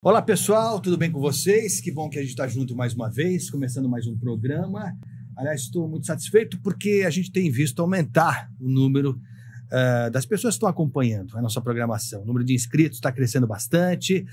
Olá pessoal, tudo bem com vocês? Que bom que a gente está junto mais uma vez, começando mais um programa. Aliás, estou muito satisfeito porque a gente tem visto aumentar o número uh, das pessoas que estão acompanhando a nossa programação. O número de inscritos está crescendo bastante,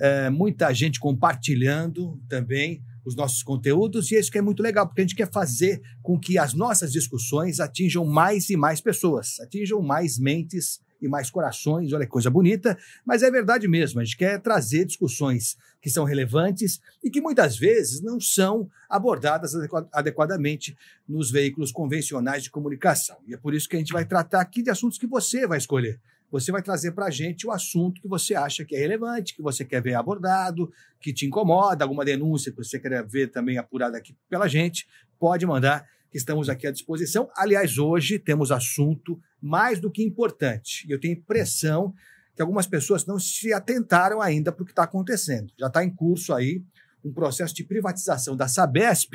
uh, muita gente compartilhando também os nossos conteúdos e é isso que é muito legal, porque a gente quer fazer com que as nossas discussões atinjam mais e mais pessoas, atinjam mais mentes e mais corações, olha que coisa bonita, mas é verdade mesmo, a gente quer trazer discussões que são relevantes e que muitas vezes não são abordadas adequadamente nos veículos convencionais de comunicação. E é por isso que a gente vai tratar aqui de assuntos que você vai escolher. Você vai trazer para a gente o assunto que você acha que é relevante, que você quer ver abordado, que te incomoda, alguma denúncia que você quer ver também apurada aqui pela gente, pode mandar, que estamos aqui à disposição. Aliás, hoje temos assunto mais do que importante. E eu tenho impressão que algumas pessoas não se atentaram ainda para o que está acontecendo. Já está em curso aí um processo de privatização da Sabesp,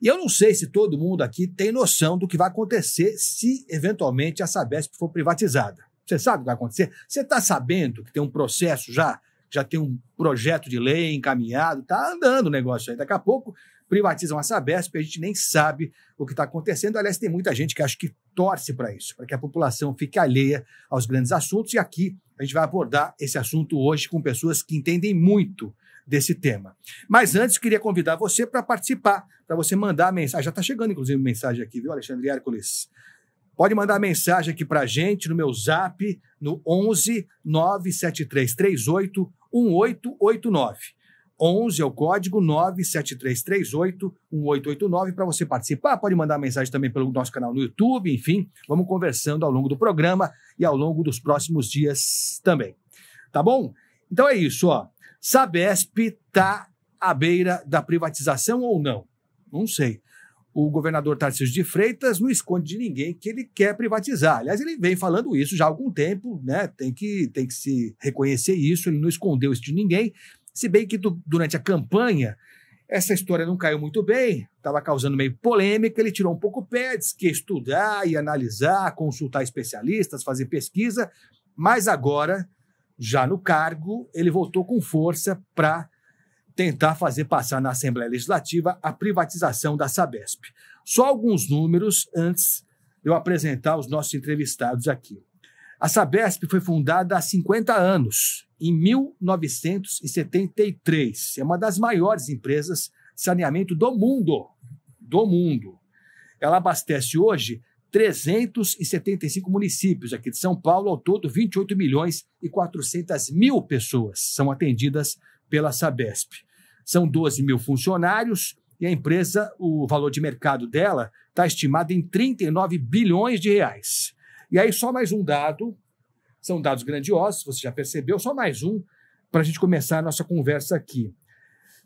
e eu não sei se todo mundo aqui tem noção do que vai acontecer se eventualmente a Sabesp for privatizada. Você sabe o que vai acontecer? Você está sabendo que tem um processo já, já tem um projeto de lei encaminhado, está andando o negócio aí. Daqui a pouco privatizam a Sabesp, a gente nem sabe o que está acontecendo. Aliás, tem muita gente que acha que torce para isso, para que a população fique alheia aos grandes assuntos. E aqui a gente vai abordar esse assunto hoje com pessoas que entendem muito desse tema. Mas antes, queria convidar você para participar, para você mandar mensagem. Já está chegando, inclusive, mensagem aqui, viu, Alexandre Hércules? Pode mandar mensagem aqui para gente no meu zap, no 11 97338 1889. 11 é o código 973381889 para você participar. Pode mandar mensagem também pelo nosso canal no YouTube, enfim. Vamos conversando ao longo do programa e ao longo dos próximos dias também. Tá bom? Então é isso, ó. Sabesp está à beira da privatização ou não? Não sei. O governador Tarcísio de Freitas não esconde de ninguém que ele quer privatizar. Aliás, ele vem falando isso já há algum tempo, né? Tem que, tem que se reconhecer isso, ele não escondeu isso de ninguém. Se bem que durante a campanha, essa história não caiu muito bem, estava causando meio polêmica, ele tirou um pouco o pé, disse que estudar e analisar, consultar especialistas, fazer pesquisa, mas agora, já no cargo, ele voltou com força para tentar fazer passar na Assembleia Legislativa a privatização da Sabesp. Só alguns números antes de eu apresentar os nossos entrevistados aqui. A Sabesp foi fundada há 50 anos, em 1973. É uma das maiores empresas de saneamento do mundo. Do mundo. Ela abastece hoje 375 municípios aqui de São Paulo, ao todo 28 milhões e 400 mil pessoas são atendidas pela Sabesp. São 12 mil funcionários e a empresa, o valor de mercado dela está estimado em 39 bilhões de reais. E aí, só mais um dado, são dados grandiosos, você já percebeu, só mais um, para a gente começar a nossa conversa aqui.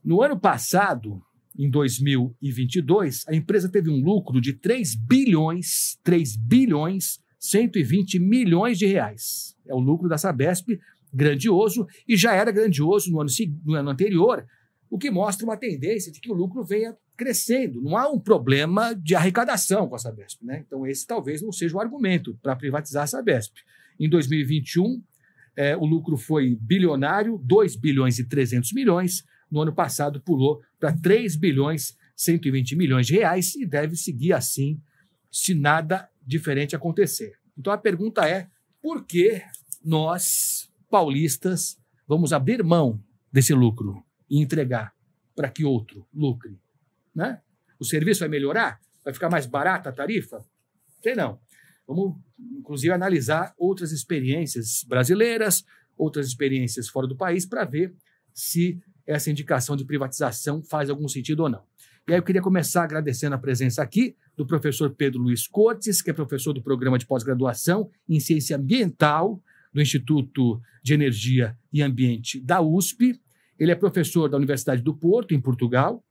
No ano passado, em 2022, a empresa teve um lucro de 3 bilhões, 3 bilhões 120 milhões de reais. É o lucro da Sabesp grandioso e já era grandioso no ano, no ano anterior, o que mostra uma tendência de que o lucro venha crescendo. Não há um problema de arrecadação com a Sabesp. Né? Então, esse talvez não seja o argumento para privatizar a Sabesp. Em 2021, é, o lucro foi bilionário, 2 bilhões e 300 milhões. No ano passado, pulou para 3 bilhões e 120 milhões de reais e deve seguir assim, se nada diferente acontecer. Então, a pergunta é, por que nós, paulistas, vamos abrir mão desse lucro e entregar para que outro lucre? Né? O serviço vai melhorar? Vai ficar mais barata a tarifa? Sei não. Vamos, inclusive, analisar outras experiências brasileiras, outras experiências fora do país, para ver se essa indicação de privatização faz algum sentido ou não. E aí eu queria começar agradecendo a presença aqui do professor Pedro Luiz Cortes, que é professor do programa de pós-graduação em ciência ambiental do Instituto de Energia e Ambiente da USP. Ele é professor da Universidade do Porto, em Portugal,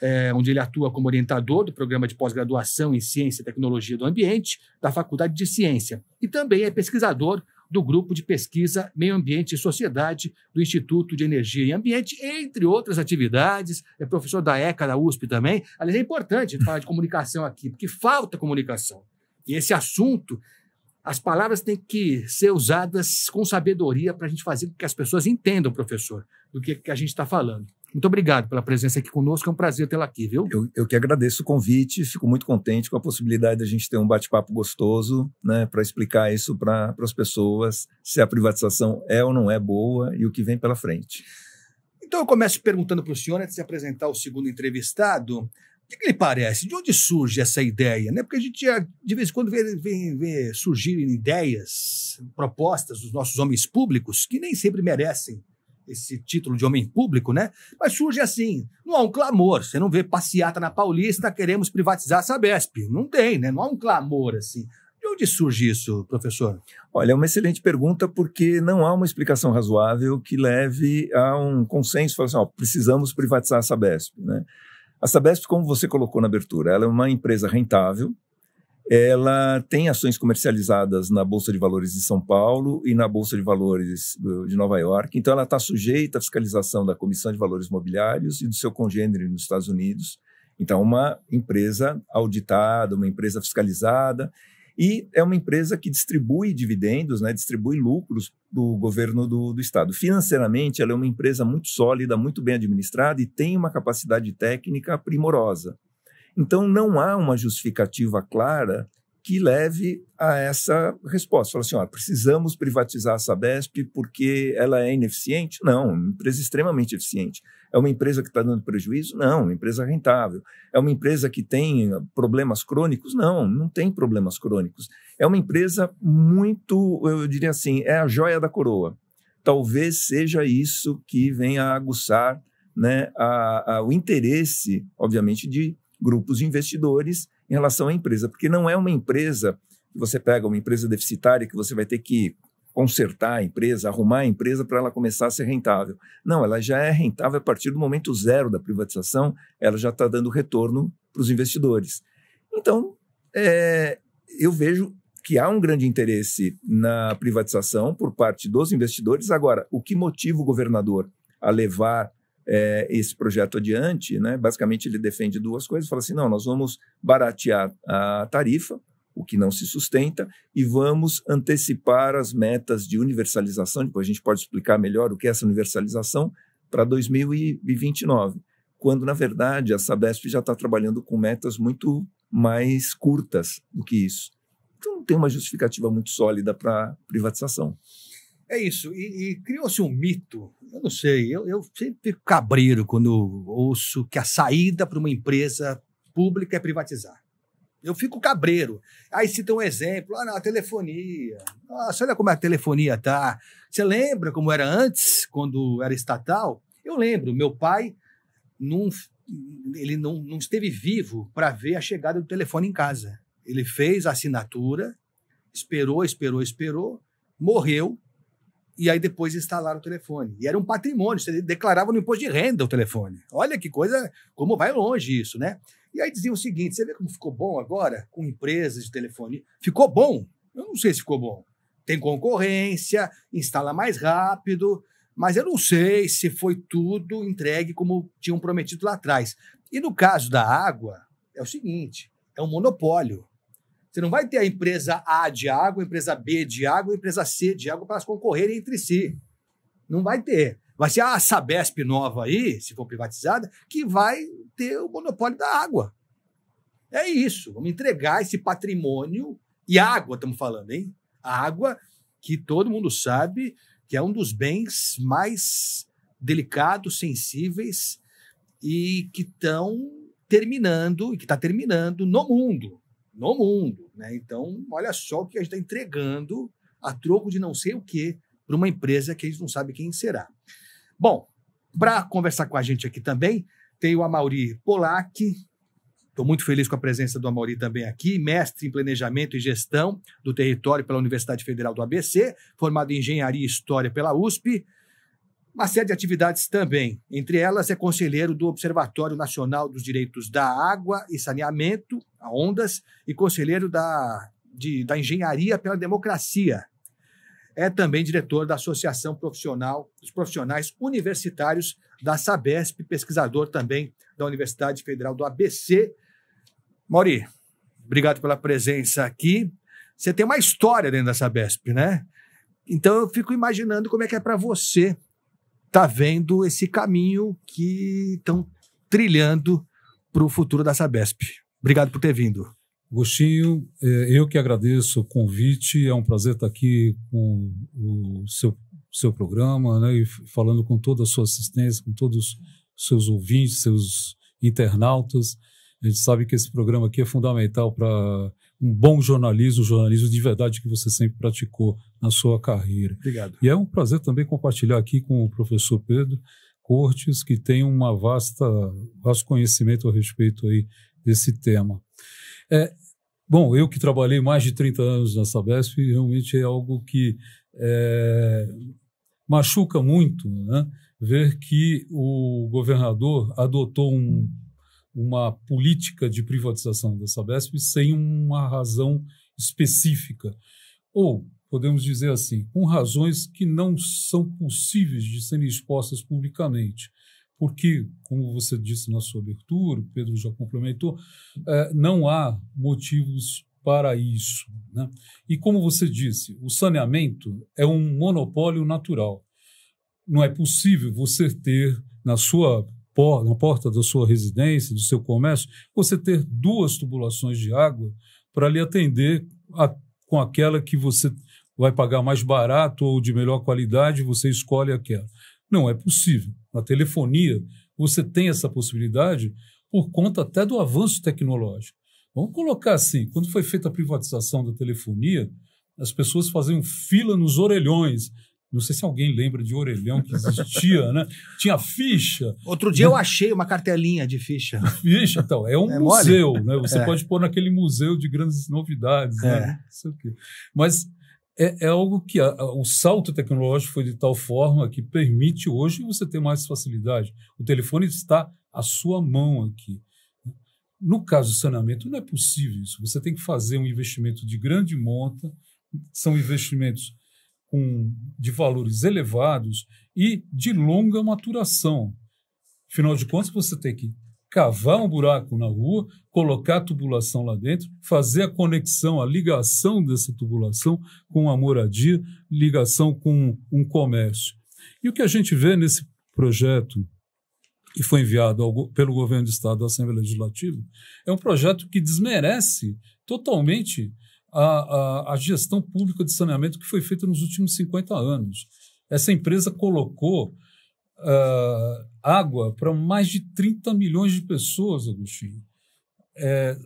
é, onde ele atua como orientador do programa de pós-graduação em Ciência e Tecnologia do Ambiente da Faculdade de Ciência, e também é pesquisador do grupo de pesquisa Meio Ambiente e Sociedade do Instituto de Energia e Ambiente, entre outras atividades. É professor da ECA da USP também. Aliás, é importante falar de comunicação aqui, porque falta comunicação. E esse assunto, as palavras têm que ser usadas com sabedoria para a gente fazer com que as pessoas entendam, professor, do que, que a gente está falando. Muito obrigado pela presença aqui conosco, é um prazer tê-la aqui, viu? Eu, eu que agradeço o convite, fico muito contente com a possibilidade de a gente ter um bate-papo gostoso, né, para explicar isso para as pessoas, se a privatização é ou não é boa e o que vem pela frente. Então eu começo perguntando para o senhor, antes de apresentar o segundo entrevistado, o que, que, lhe parece? De onde surge essa ideia? Né? Porque a gente, de vez em quando, vê, vê, vê surgirem ideias, propostas dos nossos homens públicos que nem sempre merecem esse título de homem público, né? Mas surge assim, não há um clamor, você não vê passeata na Paulista, queremos privatizar a Sabesp, não tem, né? Não há um clamor assim. De onde surge isso, professor? Olha, é uma excelente pergunta porque não há uma explicação razoável que leve a um consenso, falando: assim, ó, precisamos privatizar a Sabesp, né? A Sabesp, como você colocou na abertura, ela é uma empresa rentável, ela tem ações comercializadas na Bolsa de Valores de São Paulo e na Bolsa de Valores eh, de Nova York. Então, ela está sujeita à fiscalização da Comissão de Valores Mobiliários e do seu congênere nos Estados Unidos. Então, uma empresa auditada, uma empresa fiscalizada. E é uma empresa que distribui dividendos, né, distribui lucros do governo do, do Estado. Financeiramente, ela é uma empresa muito sólida, muito bem administrada e tem uma capacidade técnica primorosa. Então, não há uma justificativa clara que leve a essa resposta. Fala assim, ó, precisamos privatizar a Sabesp porque ela é ineficiente? Não, uma empresa extremamente eficiente. É uma empresa que está dando prejuízo? Não, uma empresa rentável. É uma empresa que tem ah, problemas crônicos? Não, não tem problemas crônicos. É uma empresa muito, eu diria assim, é a joia da coroa. Talvez seja isso que venha a aguçar né, a, a, o interesse, obviamente, de grupos de investidores em relação à empresa, porque não é uma empresa que você pega uma empresa deficitária que você vai ter que consertar a empresa, arrumar a empresa para ela começar a ser rentável. Não, ela já é rentável a partir do momento zero da privatização, ela já está dando retorno para os investidores. Então, é, eu vejo que há um grande interesse na privatização por parte dos investidores. Agora, o que motiva o governador a levar é, esse projeto adiante, né? basicamente ele defende duas coisas, fala assim, não, nós vamos baratear a tarifa, o que não se sustenta, e vamos antecipar as metas de universalização, depois a gente pode explicar melhor o que é essa universalização, para 2029, quando, na verdade, a Sabesp já está trabalhando com metas muito mais curtas do que isso. Então, não tem uma justificativa muito sólida para privatização. É isso. E, e criou-se um mito. Eu não sei. Eu, eu sempre fico cabreiro quando ouço que a saída para uma empresa pública é privatizar. Eu fico cabreiro. Aí cita um exemplo. Ah, não, a telefonia. Nossa, olha como a telefonia tá. Você lembra como era antes, quando era estatal? Eu lembro. Meu pai não, ele não, não esteve vivo para ver a chegada do telefone em casa. Ele fez a assinatura, esperou, esperou, esperou, morreu. E aí depois instalaram o telefone. E era um patrimônio, você declarava no imposto de renda o telefone. Olha que coisa, como vai longe isso, né? E aí diziam o seguinte: você vê como ficou bom agora com empresas de telefone? Ficou bom? Eu não sei se ficou bom. Tem concorrência, instala mais rápido, mas eu não sei se foi tudo entregue como tinham prometido lá atrás. E no caso da água, é o seguinte: é um monopólio. Você não vai ter a empresa A de água, a empresa B de água, a empresa C de água para elas concorrerem entre si. Não vai ter. Vai ser a Sabesp nova aí, se for privatizada, que vai ter o monopólio da água. É isso. Vamos entregar esse patrimônio e água, estamos falando, hein? A água que todo mundo sabe que é um dos bens mais delicados, sensíveis e que estão terminando e que está terminando no mundo no mundo. Né? Então, olha só o que a gente está entregando a troco de não sei o que para uma empresa que a gente não sabe quem será. Bom, para conversar com a gente aqui também, tem o Amauri Polak. Estou muito feliz com a presença do Amauri também aqui, mestre em planejamento e gestão do território pela Universidade Federal do ABC, formado em engenharia e história pela USP, uma série de atividades também. Entre elas, é conselheiro do Observatório Nacional dos Direitos da Água e Saneamento, a ONDAS, e conselheiro da, de, da Engenharia pela Democracia. É também diretor da Associação Profissional dos Profissionais Universitários da Sabesp, pesquisador também da Universidade Federal do ABC. Mauri, obrigado pela presença aqui. Você tem uma história dentro da Sabesp, né? Então eu fico imaginando como é que é para você está vendo esse caminho que estão trilhando para o futuro da Sabesp. Obrigado por ter vindo. Gostinho, é, eu que agradeço o convite, é um prazer estar tá aqui com o seu, seu programa, né, e falando com toda a sua assistência, com todos os seus ouvintes, seus internautas. A gente sabe que esse programa aqui é fundamental para um bom jornalismo, jornalismo de verdade que você sempre praticou na sua carreira. Obrigado. E é um prazer também compartilhar aqui com o professor Pedro Cortes, que tem uma vasta vasto conhecimento a respeito aí desse tema. É, bom, eu que trabalhei mais de 30 anos na Sabesp, realmente é algo que é, machuca muito, né? ver que o governador adotou um uma política de privatização da Sabesp sem uma razão específica. Ou, podemos dizer assim, com razões que não são possíveis de serem expostas publicamente. Porque, como você disse na sua abertura, o Pedro já complementou, é, não há motivos para isso. Né? E, como você disse, o saneamento é um monopólio natural. Não é possível você ter na sua por, na porta da sua residência, do seu comércio, você ter duas tubulações de água para lhe atender a, com aquela que você vai pagar mais barato ou de melhor qualidade, você escolhe aquela. Não é possível. Na telefonia, você tem essa possibilidade por conta até do avanço tecnológico. Vamos colocar assim: quando foi feita a privatização da telefonia, as pessoas faziam fila nos orelhões não sei se alguém lembra de orelhão que existia, né? Tinha ficha. Outro dia eu né? achei uma cartelinha de ficha. Ficha, então. É um é museu, mole? né? Você é. pode pôr naquele museu de grandes novidades, né? é. né? Não sei o Mas é, é, algo que a, a, o salto tecnológico foi de tal forma que permite hoje você ter mais facilidade. O telefone está à sua mão aqui. No caso do saneamento, não é possível isso. Você tem que fazer um investimento de grande monta, são investimentos com, de valores elevados e de longa maturação. Afinal de contas, você tem que cavar um buraco na rua, colocar a tubulação lá dentro, fazer a conexão, a ligação dessa tubulação com a moradia, ligação com um comércio. E o que a gente vê nesse projeto que foi enviado ao, pelo governo do Estado à Assembleia Legislativa é um projeto que desmerece totalmente a, a, a gestão pública de saneamento que foi feita nos últimos 50 anos. Essa empresa colocou uh, água para mais de 30 milhões de pessoas, Agostinho. É,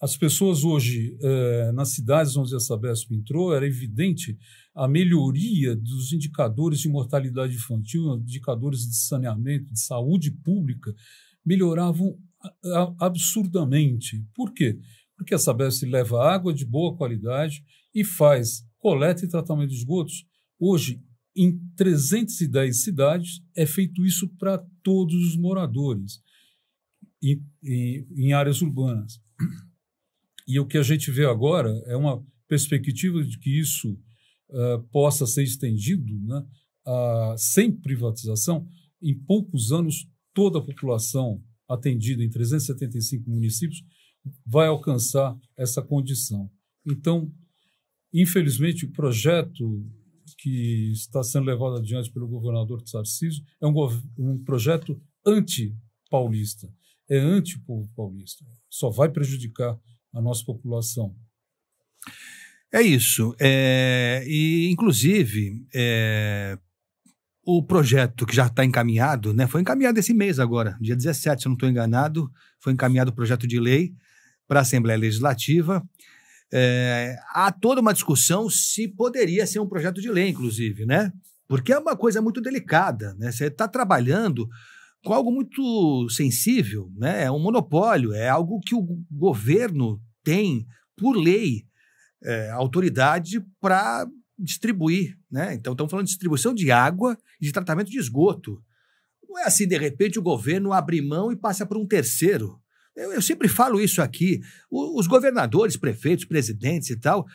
as pessoas hoje, é, nas cidades onde a Sabesp entrou, era evidente a melhoria dos indicadores de mortalidade infantil, indicadores de saneamento, de saúde pública, melhoravam absurdamente. Por quê? porque a Sabesp leva água de boa qualidade e faz coleta e tratamento de esgotos. Hoje, em 310 cidades, é feito isso para todos os moradores, em, em, em áreas urbanas. E o que a gente vê agora é uma perspectiva de que isso uh, possa ser estendido né, sem privatização. Em poucos anos, toda a população atendida em 375 municípios vai alcançar essa condição. Então, infelizmente, o projeto que está sendo levado adiante pelo governador Tarcísio é um, um projeto anti-paulista, é anti-povo paulista, só vai prejudicar a nossa população. É isso. É, e, inclusive, é, o projeto que já está encaminhado, né, foi encaminhado esse mês agora, dia 17, se eu não estou enganado, foi encaminhado o projeto de lei para a Assembleia Legislativa. É, há toda uma discussão se poderia ser um projeto de lei, inclusive, né? Porque é uma coisa muito delicada, né? Você está trabalhando com algo muito sensível, né? É um monopólio, é algo que o governo tem, por lei, é, autoridade para distribuir, né? Então, estamos falando de distribuição de água e de tratamento de esgoto. Não é assim, de repente, o governo abre mão e passa para um terceiro. Eu, eu sempre falo isso aqui. O, os governadores, prefeitos, presidentes e tal,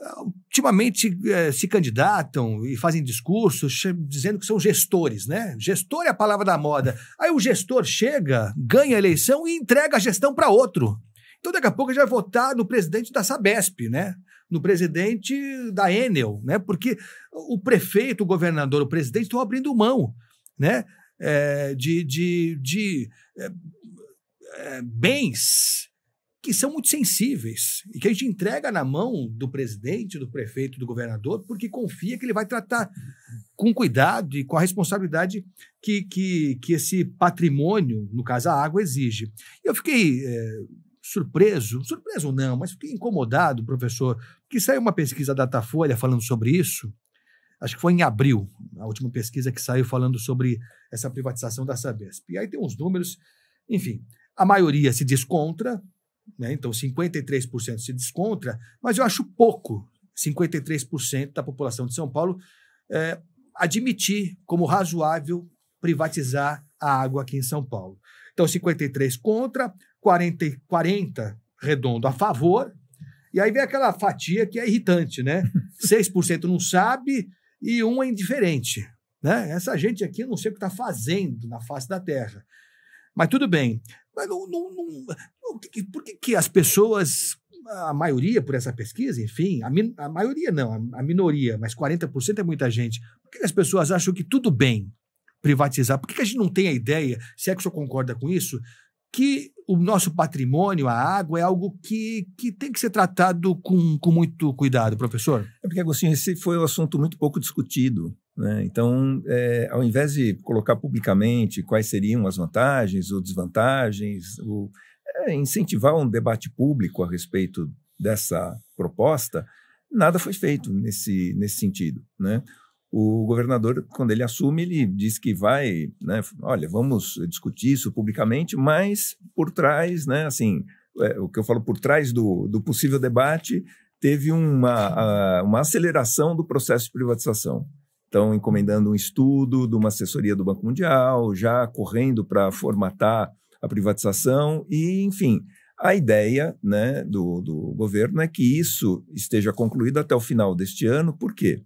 ah, ultimamente eh, se candidatam e fazem discursos dizendo que são gestores, né? Gestor é a palavra da moda. Aí o gestor chega, ganha a eleição e entrega a gestão para outro. Então daqui a pouco já vai votar no presidente da Sabesp, né? No presidente da Enel, né? Porque o prefeito, o governador, o presidente estão abrindo mão, né? É, de, de, de é, eh, bens que são muito sensíveis e que a gente entrega na mão do presidente, do prefeito, do governador, porque confia que ele vai tratar com cuidado e com a responsabilidade que, que, que esse patrimônio, no caso a água, exige. Eu fiquei é, surpreso, surpreso não, mas fiquei incomodado, professor, que saiu uma pesquisa da Datafolha falando sobre isso, acho que foi em abril, a última pesquisa que saiu falando sobre essa privatização da Sabesp. E aí tem uns números, enfim, a maioria se descontra, né? então 53% se descontra, mas eu acho pouco 53% da população de São Paulo é, admitir como razoável privatizar a água aqui em São Paulo. Então, 53 contra, 40, 40 redondo a favor, e aí vem aquela fatia que é irritante, né? 6% não sabe e um é indiferente. Né? Essa gente aqui não sei o que está fazendo na face da Terra. Mas tudo bem. Mas não, não, não, por que, que as pessoas a maioria por essa pesquisa, enfim, a, min, a maioria não, a, a, minoria, mas 40% é muita gente. Por que as pessoas acham que tudo bem privatizar? Por que, que a gente não tem a ideia, se é que o senhor concorda com isso, que o nosso patrimônio, a água, é algo que, que tem que ser tratado com, com muito cuidado, professor? É porque, Agostinho, esse foi um assunto muito pouco discutido. Né? Então, é, ao invés de colocar publicamente quais seriam as vantagens ou desvantagens, ou, é, incentivar um debate público a respeito dessa proposta, nada foi feito nesse, nesse sentido. Né? O governador, quando ele assume, ele diz que vai, né, olha, vamos discutir isso publicamente, mas por trás, né, assim, é, o que eu falo por trás do, do possível debate, teve uma, a, uma aceleração do processo de privatização estão encomendando um estudo de uma assessoria do Banco Mundial, já correndo para formatar a privatização e, enfim, a ideia né, do, do, governo é que isso esteja concluído até o final deste ano. Por quê?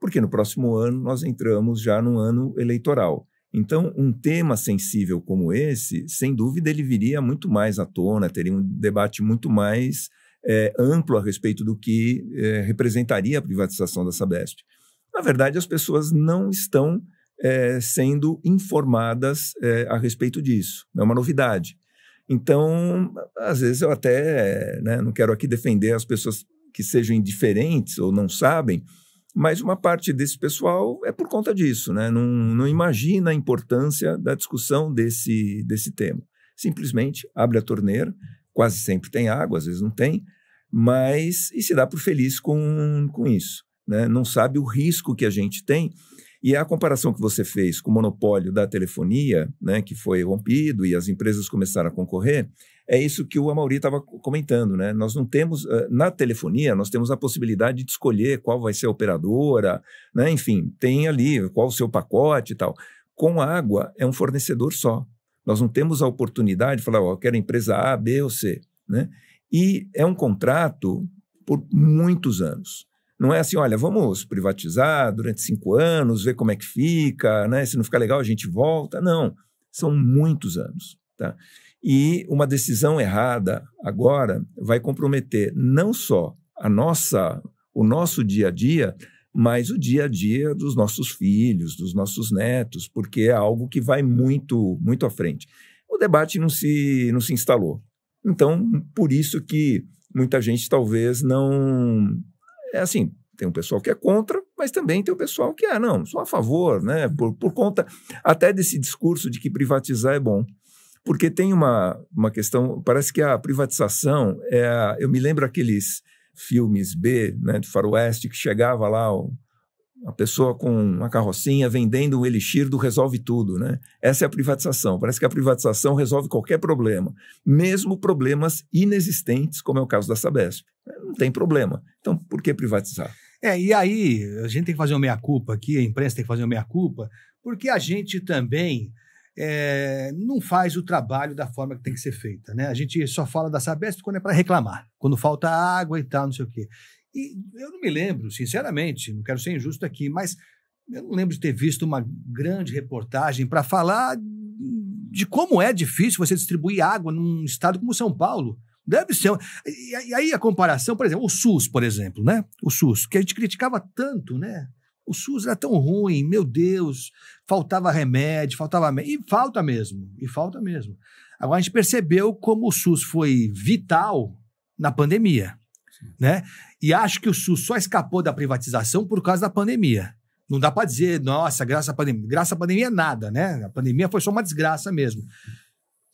Porque no próximo ano nós entramos já num ano eleitoral. Então, um tema sensível como esse, sem dúvida, ele viria muito mais à tona, teria um debate muito mais é, amplo a respeito do que é, representaria a privatização da Sabesp na verdade, as pessoas não estão é, sendo informadas é, a respeito disso. É uma novidade. Então, às vezes eu até né, não quero aqui defender as pessoas que sejam indiferentes ou não sabem, mas uma parte desse pessoal é por conta disso, né? não, não imagina a importância da discussão desse, desse tema. Simplesmente abre a torneira, quase sempre tem água, às vezes não tem, mas e se dá por feliz com, com isso né? não sabe o risco que a gente tem. E a comparação que você fez com o monopólio da telefonia, né, que foi rompido e as empresas começaram a concorrer, é isso que o Amaury estava comentando, né? Nós não temos na telefonia, nós temos a possibilidade de escolher qual vai ser a operadora, né? Enfim, tem ali qual o seu pacote e tal. Com água é um fornecedor só. Nós não temos a oportunidade de falar, ó, eu quero empresa A, B ou C, né? E é um contrato por muitos anos. Não é assim, olha, vamos privatizar durante cinco anos, ver como é que fica, né? Se não ficar legal, a gente volta. Não, são muitos anos. Tá? E uma decisão errada agora vai comprometer não só a nossa, o nosso dia a dia, mas o dia a dia dos nossos filhos, dos nossos netos, porque é algo que vai muito, muito à frente. O debate não se, não se instalou. Então, por isso que muita gente talvez não é assim, tem um pessoal que é contra, mas também tem o um pessoal que é, não, sou a favor, né? Por, por conta até desse discurso de que privatizar é bom. Porque tem uma, uma questão, parece que a privatização é. eu me lembro aqueles filmes B, né, do Faroeste, que chegava lá o, a pessoa com uma carrocinha vendendo um elixir do resolve tudo, né? Essa é a privatização. Parece que a privatização resolve qualquer problema, mesmo problemas inexistentes, como é o caso da Sabesp. Não tem problema. Então, por que privatizar? É, e aí a gente tem que fazer uma meia-culpa aqui, a imprensa tem que fazer uma meia-culpa, porque a gente também é, não faz o trabalho da forma que tem que ser feita, né? A gente só fala da Sabesp quando é para reclamar, quando falta água e tal, não sei o quê. E eu não me lembro, sinceramente, não quero ser injusto aqui, mas eu não lembro de ter visto uma grande reportagem para falar de como é difícil você distribuir água num estado como São Paulo. Deve ser. E aí a comparação, por exemplo, o SUS, por exemplo, né? O SUS, que a gente criticava tanto, né? O SUS era tão ruim, meu Deus, faltava remédio, faltava. E falta mesmo, e falta mesmo. Agora a gente percebeu como o SUS foi vital na pandemia né? E acho que o SUS só escapou da privatização por causa da pandemia. Não dá para dizer, nossa, graças à pandemia. Graças à pandemia é nada, né? A pandemia foi só uma desgraça mesmo.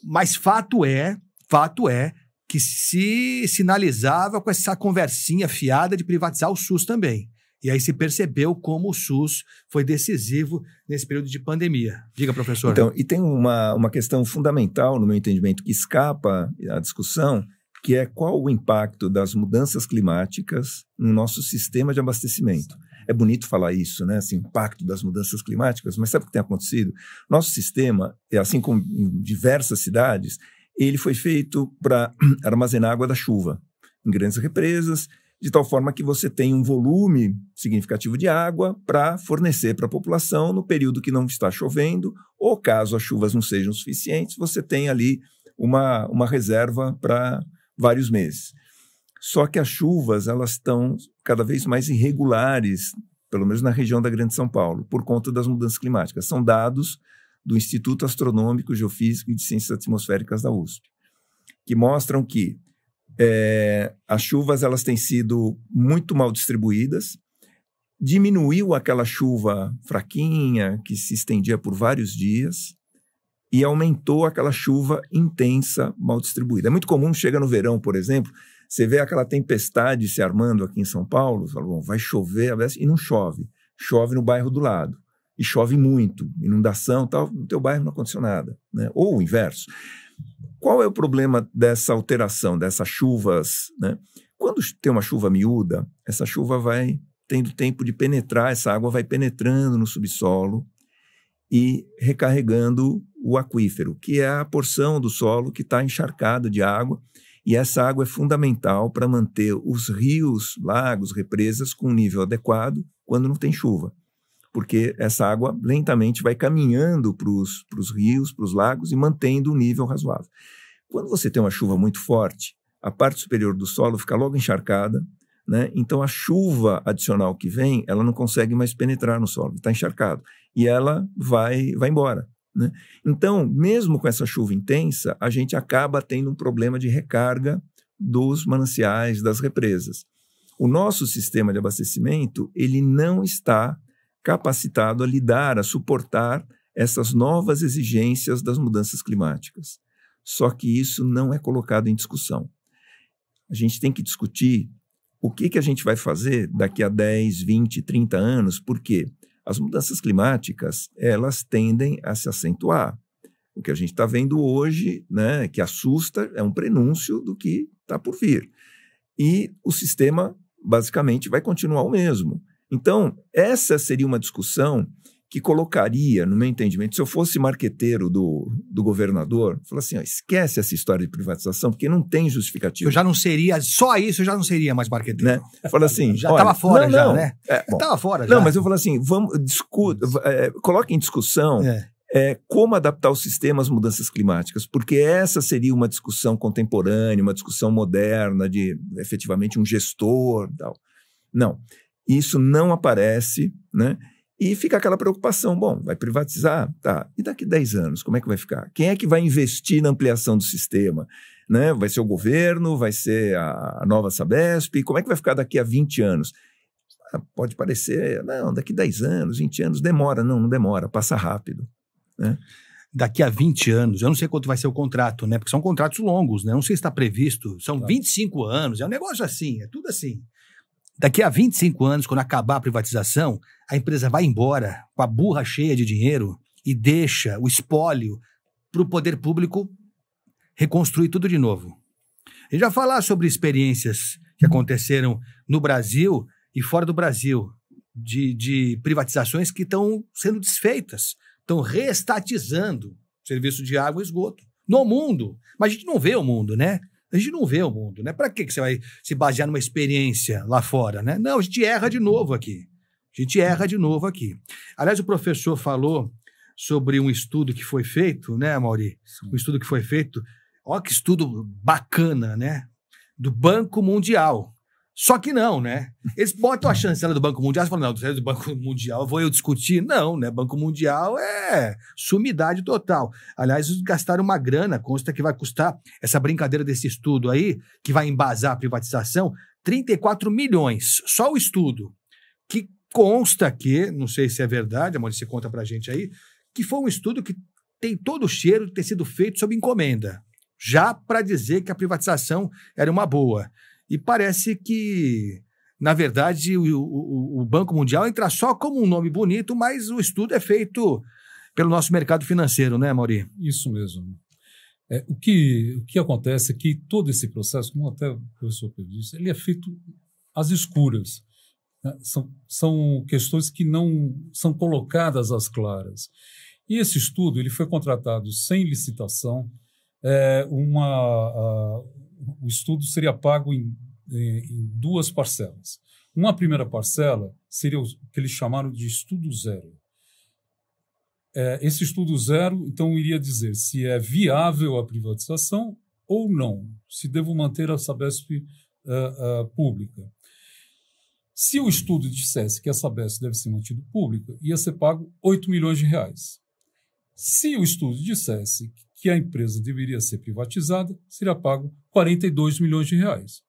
Mas fato é, fato é que se sinalizava com essa conversinha fiada de privatizar o SUS também. E aí se percebeu como o SUS foi decisivo nesse período de pandemia. Diga, professor. Então, e tem uma, uma questão fundamental, no meu entendimento, que escapa à discussão, que é qual o impacto das mudanças climáticas no nosso sistema de abastecimento. É bonito falar isso, né? Esse impacto das mudanças climáticas, mas sabe o que tem acontecido? Nosso sistema, é assim como em diversas cidades, ele foi feito para armazenar água da chuva em grandes represas, de tal forma que você tem um volume significativo de água para fornecer para a população no período que não está chovendo, ou caso as chuvas não sejam suficientes, você tem ali uma, uma reserva para vários meses. Só que as chuvas elas estão cada vez mais irregulares, pelo menos na região da Grande São Paulo, por conta das mudanças climáticas. São dados do Instituto Astronômico, Geofísico e de Ciências Atmosféricas da USP, que mostram que é, as chuvas elas têm sido muito mal distribuídas, diminuiu aquela chuva fraquinha que se estendia por vários dias, e aumentou aquela chuva intensa mal distribuída. É muito comum, chega no verão, por exemplo, você vê aquela tempestade se armando aqui em São Paulo, fala, bom, vai chover, e não chove. Chove no bairro do lado. E chove muito, inundação tal, no teu bairro não aconteceu nada. Né? Ou o inverso. Qual é o problema dessa alteração, dessas chuvas? Né? Quando tem uma chuva miúda, essa chuva vai tendo tempo de penetrar, essa água vai penetrando no subsolo, e recarregando o aquífero, que é a porção do solo que está encharcado de água. E essa água é fundamental para manter os rios, lagos, represas com um nível adequado quando não tem chuva, porque essa água lentamente vai caminhando para os rios, para os lagos e mantendo um nível razoável. Quando você tem uma chuva muito forte, a parte superior do solo fica logo encharcada, né? Então a chuva adicional que vem, ela não consegue mais penetrar no solo, está encharcado e ela vai, vai embora. Né? Então, mesmo com essa chuva intensa, a gente acaba tendo um problema de recarga dos mananciais, das represas. O nosso sistema de abastecimento ele não está capacitado a lidar, a suportar essas novas exigências das mudanças climáticas. Só que isso não é colocado em discussão. A gente tem que discutir o que, que a gente vai fazer daqui a 10, 20, 30 anos, porque as mudanças climáticas, elas tendem a se acentuar. O que a gente está vendo hoje, né, que assusta, é um prenúncio do que está por vir. E o sistema, basicamente, vai continuar o mesmo. Então, essa seria uma discussão que colocaria, no meu entendimento, se eu fosse marqueteiro do, do governador, falar assim: ó, esquece essa história de privatização, porque não tem justificativa. Eu já não seria, só isso eu já não seria mais marqueteiro. Né? Fala assim. já estava fora, não, já, não. né? É, bom, tava fora já. Não, mas eu falo assim: vamos, discuta, é, coloque em discussão. É. É, como adaptar os sistemas às mudanças climáticas, porque essa seria uma discussão contemporânea, uma discussão moderna de efetivamente um gestor, tal. Não, isso não aparece, né? E fica aquela preocupação: bom, vai privatizar? Tá. E daqui 10 anos, como é que vai ficar? Quem é que vai investir na ampliação do sistema? Né? Vai ser o governo? Vai ser a, a nova Sabesp? Como é que vai ficar daqui a 20 anos? Ah, pode parecer, não, daqui 10 anos, 20 anos, demora. Não, não demora, passa rápido. Né? daqui a 20 anos, eu não sei quanto vai ser o contrato, né? Porque são contratos longos, né? Não sei se está previsto, são tá. 25 anos, é um negócio assim, é tudo assim. Daqui a 25 anos, quando acabar a privatização, a empresa vai embora com a burra cheia de dinheiro e deixa o espólio para o poder público reconstruir tudo de novo. E já falar sobre experiências que aconteceram no Brasil e fora do Brasil, de, de privatizações que estão sendo desfeitas, estão reestatizando serviço de água e esgoto no mundo. Mas a gente não vê o mundo, né? A gente não vê o mundo, né? Para que você vai se basear numa experiência lá fora, né? Não, a gente erra de uhum. novo aqui. A gente erra de novo aqui. Aliás, o professor falou sobre um estudo que foi feito, né, Mauri? Um estudo que foi feito, ó que estudo bacana, né? Do Banco Mundial. Só que não, né? Eles botam a chancela do Banco Mundial e falam, não, do Banco Mundial vou eu discutir. Não, né? Banco Mundial é sumidade total. Aliás, eles gastaram uma grana, consta que vai custar essa brincadeira desse estudo aí, que vai embasar a privatização, 34 milhões, só o estudo. Que consta que, não sei se é verdade, amor, você conta pra gente aí, que foi um estudo que tem todo o cheiro de ter sido feito sob encomenda já para dizer que a privatização era uma boa. E parece que, na verdade, o, o, o Banco Mundial entra só como um nome bonito, mas o estudo é feito pelo nosso mercado financeiro, né, Mauri? Isso mesmo. É, o, que, o que acontece é que todo esse processo, como até o professor Pedro disse, ele é feito às escuras. Né? São, são questões que não são colocadas às claras. E esse estudo ele foi contratado sem licitação. É uma, o estudo seria pago em, é, em duas parcelas. Uma primeira parcela seria o que eles chamaram de estudo zero. É, esse estudo zero, então, iria dizer se é viável a privatização ou não, se devo manter a Sabesp uh, uh, pública. Se o estudo dissesse que a Sabesp deve ser mantida pública, ia ser pago 8 milhões de reais. Se o estudo dissesse que a empresa deveria ser privatizada, seria pago 42 milhões de reais.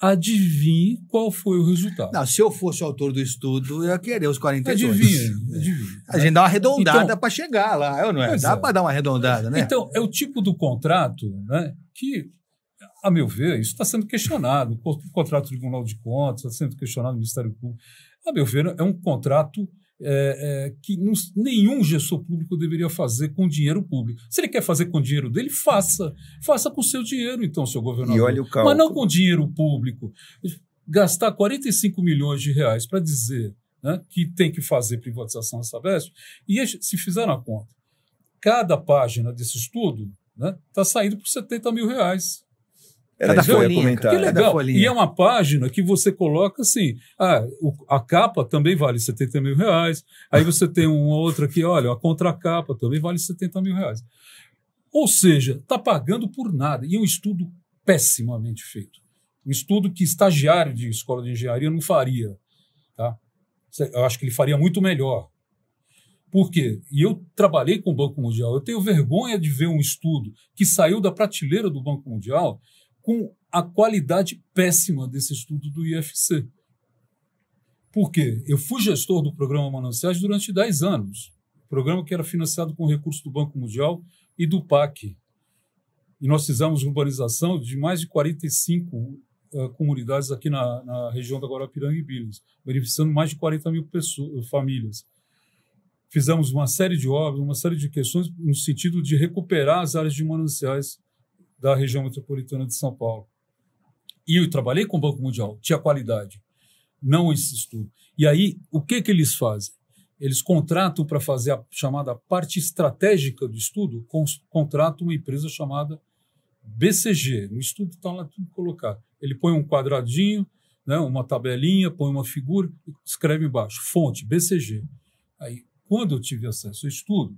Adivinhe qual foi o resultado. Não, se eu fosse o autor do estudo, eu ia querer os 42. Adivinha, é. adivinha. A gente dá uma arredondada então, para chegar lá, eu não é? Dá é. para dar uma arredondada, né? Então, é o tipo do contrato né, que, a meu ver, isso está sendo questionado. O contrato do Tribunal de Contas está sendo questionado no Ministério Público. A meu ver, é um contrato é, é, que não, nenhum gestor público deveria fazer com dinheiro público. Se ele quer fazer com dinheiro dele, faça. Faça com o seu dinheiro, então, seu governador. E olha o cálculo. Mas não com dinheiro público. Gastar 45 milhões de reais para dizer né, que tem que fazer privatização dessa Sabesp, e se fizer na conta, cada página desse estudo está né, tá saindo por 70 mil reais. Era da folhinha. Que legal. É E é uma página que você coloca assim, ah, o, a capa também vale 70 mil reais, aí você tem uma outra que, olha, a contracapa também vale 70 mil reais. Ou seja, está pagando por nada. E um estudo pessimamente feito. Um estudo que estagiário de escola de engenharia não faria. Tá? Eu acho que ele faria muito melhor. Por quê? E eu trabalhei com o Banco Mundial. Eu tenho vergonha de ver um estudo que saiu da prateleira do Banco Mundial com a qualidade péssima desse estudo do IFC. Por quê? Eu fui gestor do programa Mananciais durante 10 anos, programa que era financiado com recursos do Banco Mundial e do PAC. E nós fizemos urbanização de mais de 45 uh, eh, comunidades aqui na, na, região da Guarapiranga e Bilhas, beneficiando mais de 40 mil pessoas, eh, famílias. Fizemos uma série de obras, uma série de questões no sentido de recuperar as áreas de mananciais da região metropolitana de São Paulo. E eu trabalhei com o Banco Mundial, tinha qualidade, não esse estudo. E aí, o que, que eles fazem? Eles contratam para fazer a chamada parte estratégica do estudo, contratam uma empresa chamada BCG. No estudo está lá tudo colocado. Ele põe um quadradinho, né, uma tabelinha, põe uma figura e escreve embaixo, fonte, BCG. Aí quando eu tive acesso ao estudo,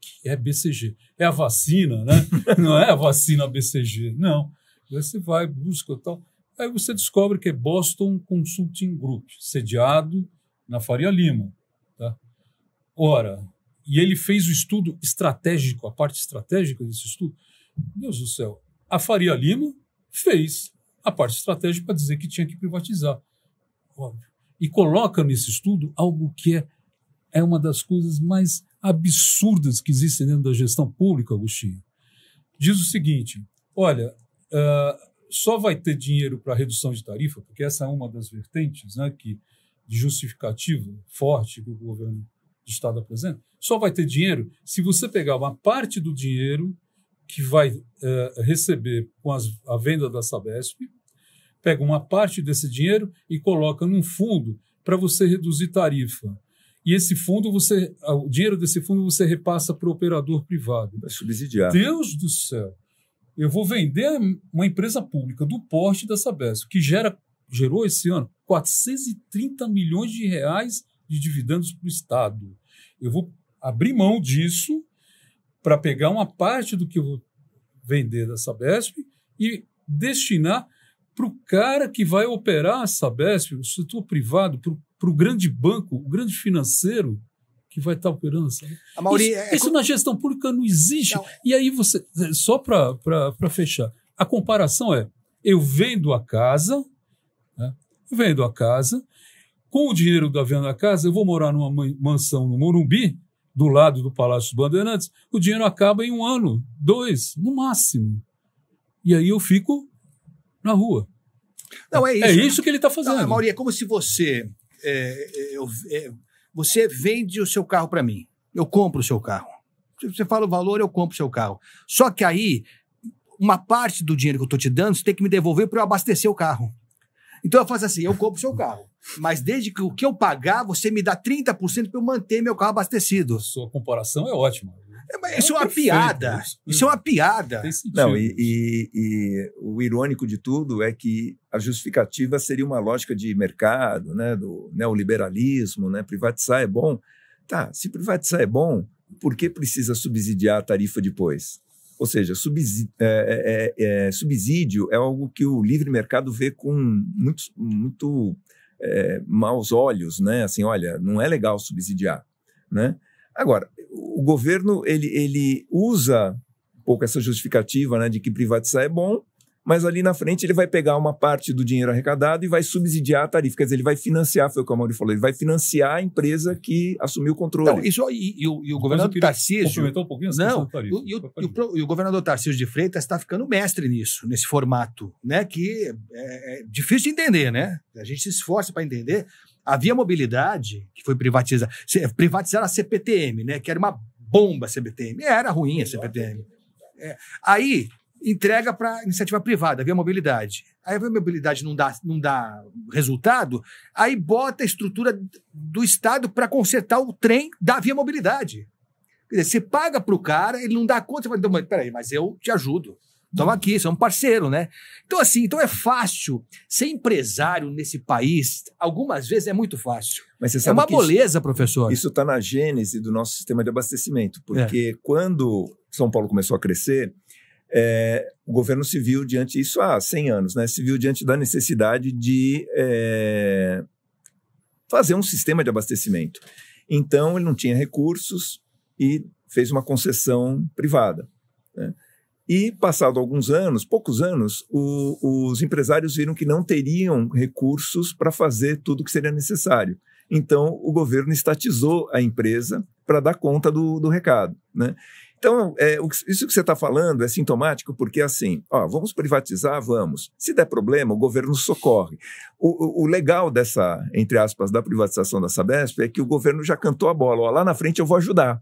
que é BCG? É a vacina, né? Não é a vacina BCG, não. Você vai, busca tal. Aí você descobre que é Boston Consulting Group, sediado na Faria Lima. Tá? Ora, e ele fez o estudo estratégico, a parte estratégica desse estudo. Deus do céu, a Faria Lima fez a parte estratégica para dizer que tinha que privatizar. Óbvio. E coloca nesse estudo algo que é é uma das coisas mais absurdas que existem dentro da gestão pública, Agostinho. Diz o seguinte: olha, uh, só vai ter dinheiro para redução de tarifa, porque essa é uma das vertentes né, que, de justificativa forte que o governo do Estado apresenta, só vai ter dinheiro se você pegar uma parte do dinheiro que vai uh, receber com as, a venda da Sabesp, pega uma parte desse dinheiro e coloca num fundo para você reduzir tarifa e esse fundo você, ah, o dinheiro desse fundo você repassa para o operador privado. Para subsidiar. Deus do céu. Eu vou vender uma empresa pública do porte da Sabesp, que gera, gerou esse ano 430 milhões de reais de dividendos para o Estado. Eu vou abrir mão disso para pegar uma parte do que eu vou vender da Sabesp e destinar para o cara que vai operar a Sabesp, o setor privado, para o para o grande banco, o grande financeiro que vai estar operando. Mauri, isso, é... isso, na gestão pública não existe. Não. E aí você, é, só para fechar, a comparação é: eu vendo a casa, né, vendo a casa, com o dinheiro da venda da casa, eu vou morar numa mansão no Morumbi, do lado do Palácio dos Bandeirantes, o dinheiro acaba em um ano, dois, no máximo. E aí eu fico na rua. Não, é, é isso. É isso que ele está fazendo. Não, Mauri, é como se você é, é, eu, é, você vende o seu carro para mim, eu compro o seu carro. Você fala o valor, eu compro o seu carro. Só que aí, uma parte do dinheiro que eu estou te dando, você tem que me devolver para eu abastecer o carro. Então eu faço assim: eu compro o seu carro. Mas desde que o que eu pagar, você me dá 30% para eu manter meu carro abastecido. Sua comparação é ótima. É, isso é, é uma piada. Isso. isso é uma uhum. piada. Não, e, e, e, o irônico de tudo é que a justificativa seria uma lógica de mercado, né, do neoliberalismo, né, privatizar é bom. Tá, se privatizar é bom, por que precisa subsidiar a tarifa depois? Ou seja, subsídio é, é, é, é, subsídio é algo que o livre mercado vê com muito, muito é, maus olhos, né? Assim, olha, não é legal subsidiar, né? Agora, o governo ele, ele usa um pouco essa justificativa né, de que privatizar é bom, mas ali na frente ele vai pegar uma parte do dinheiro arrecadado e vai subsidiar a tarifa. Quer dizer, ele vai financiar, foi o que o Mauri falou, ele vai financiar a empresa que assumiu o controle. isso, e, e, o, e o governador Tarcísio. Um pouquinho não, o, e, o, o, governador Tarcísio de Freitas está ficando mestre nisso, nesse formato, né? Que é, é difícil de entender, né? A gente se esforça para entender, a Via Mobilidade, que foi privatizada, privatizar a CPTM, né? Que era uma bomba a CPTM. Era ruim a CPTM. É. Aí entrega para iniciativa privada, a Via Mobilidade. Aí a Via Mobilidade não dá, não dá resultado, aí bota a estrutura do Estado para consertar o trem da Via Mobilidade. Quer dizer, você paga para o cara, ele não dá conta, você fala, então, peraí, mas eu te ajudo. Estamos aqui, somos é parceiro, né? Então, assim, então é fácil. Ser empresário nesse país, algumas vezes é muito fácil. Mas você é sabe é uma moleza, isso, professor. Isso está na gênese do nosso sistema de abastecimento, porque é. quando São Paulo começou a crescer, é, o governo civil diante isso há 100 anos, né? Se viu diante da necessidade de é, fazer um sistema de abastecimento. Então ele não tinha recursos e fez uma concessão privada. Né? E, passado alguns anos, poucos anos, o, os empresários viram que não teriam recursos para fazer tudo o que seria necessário. Então, o governo estatizou a empresa para dar conta do, do recado. Né? Então, é, isso que você está falando é sintomático porque, assim, ó, vamos privatizar, vamos. Se der problema, o governo socorre. O, o, o, legal dessa, entre aspas, da privatização da Sabesp é que o governo já cantou a bola. Ó, lá na frente eu vou ajudar.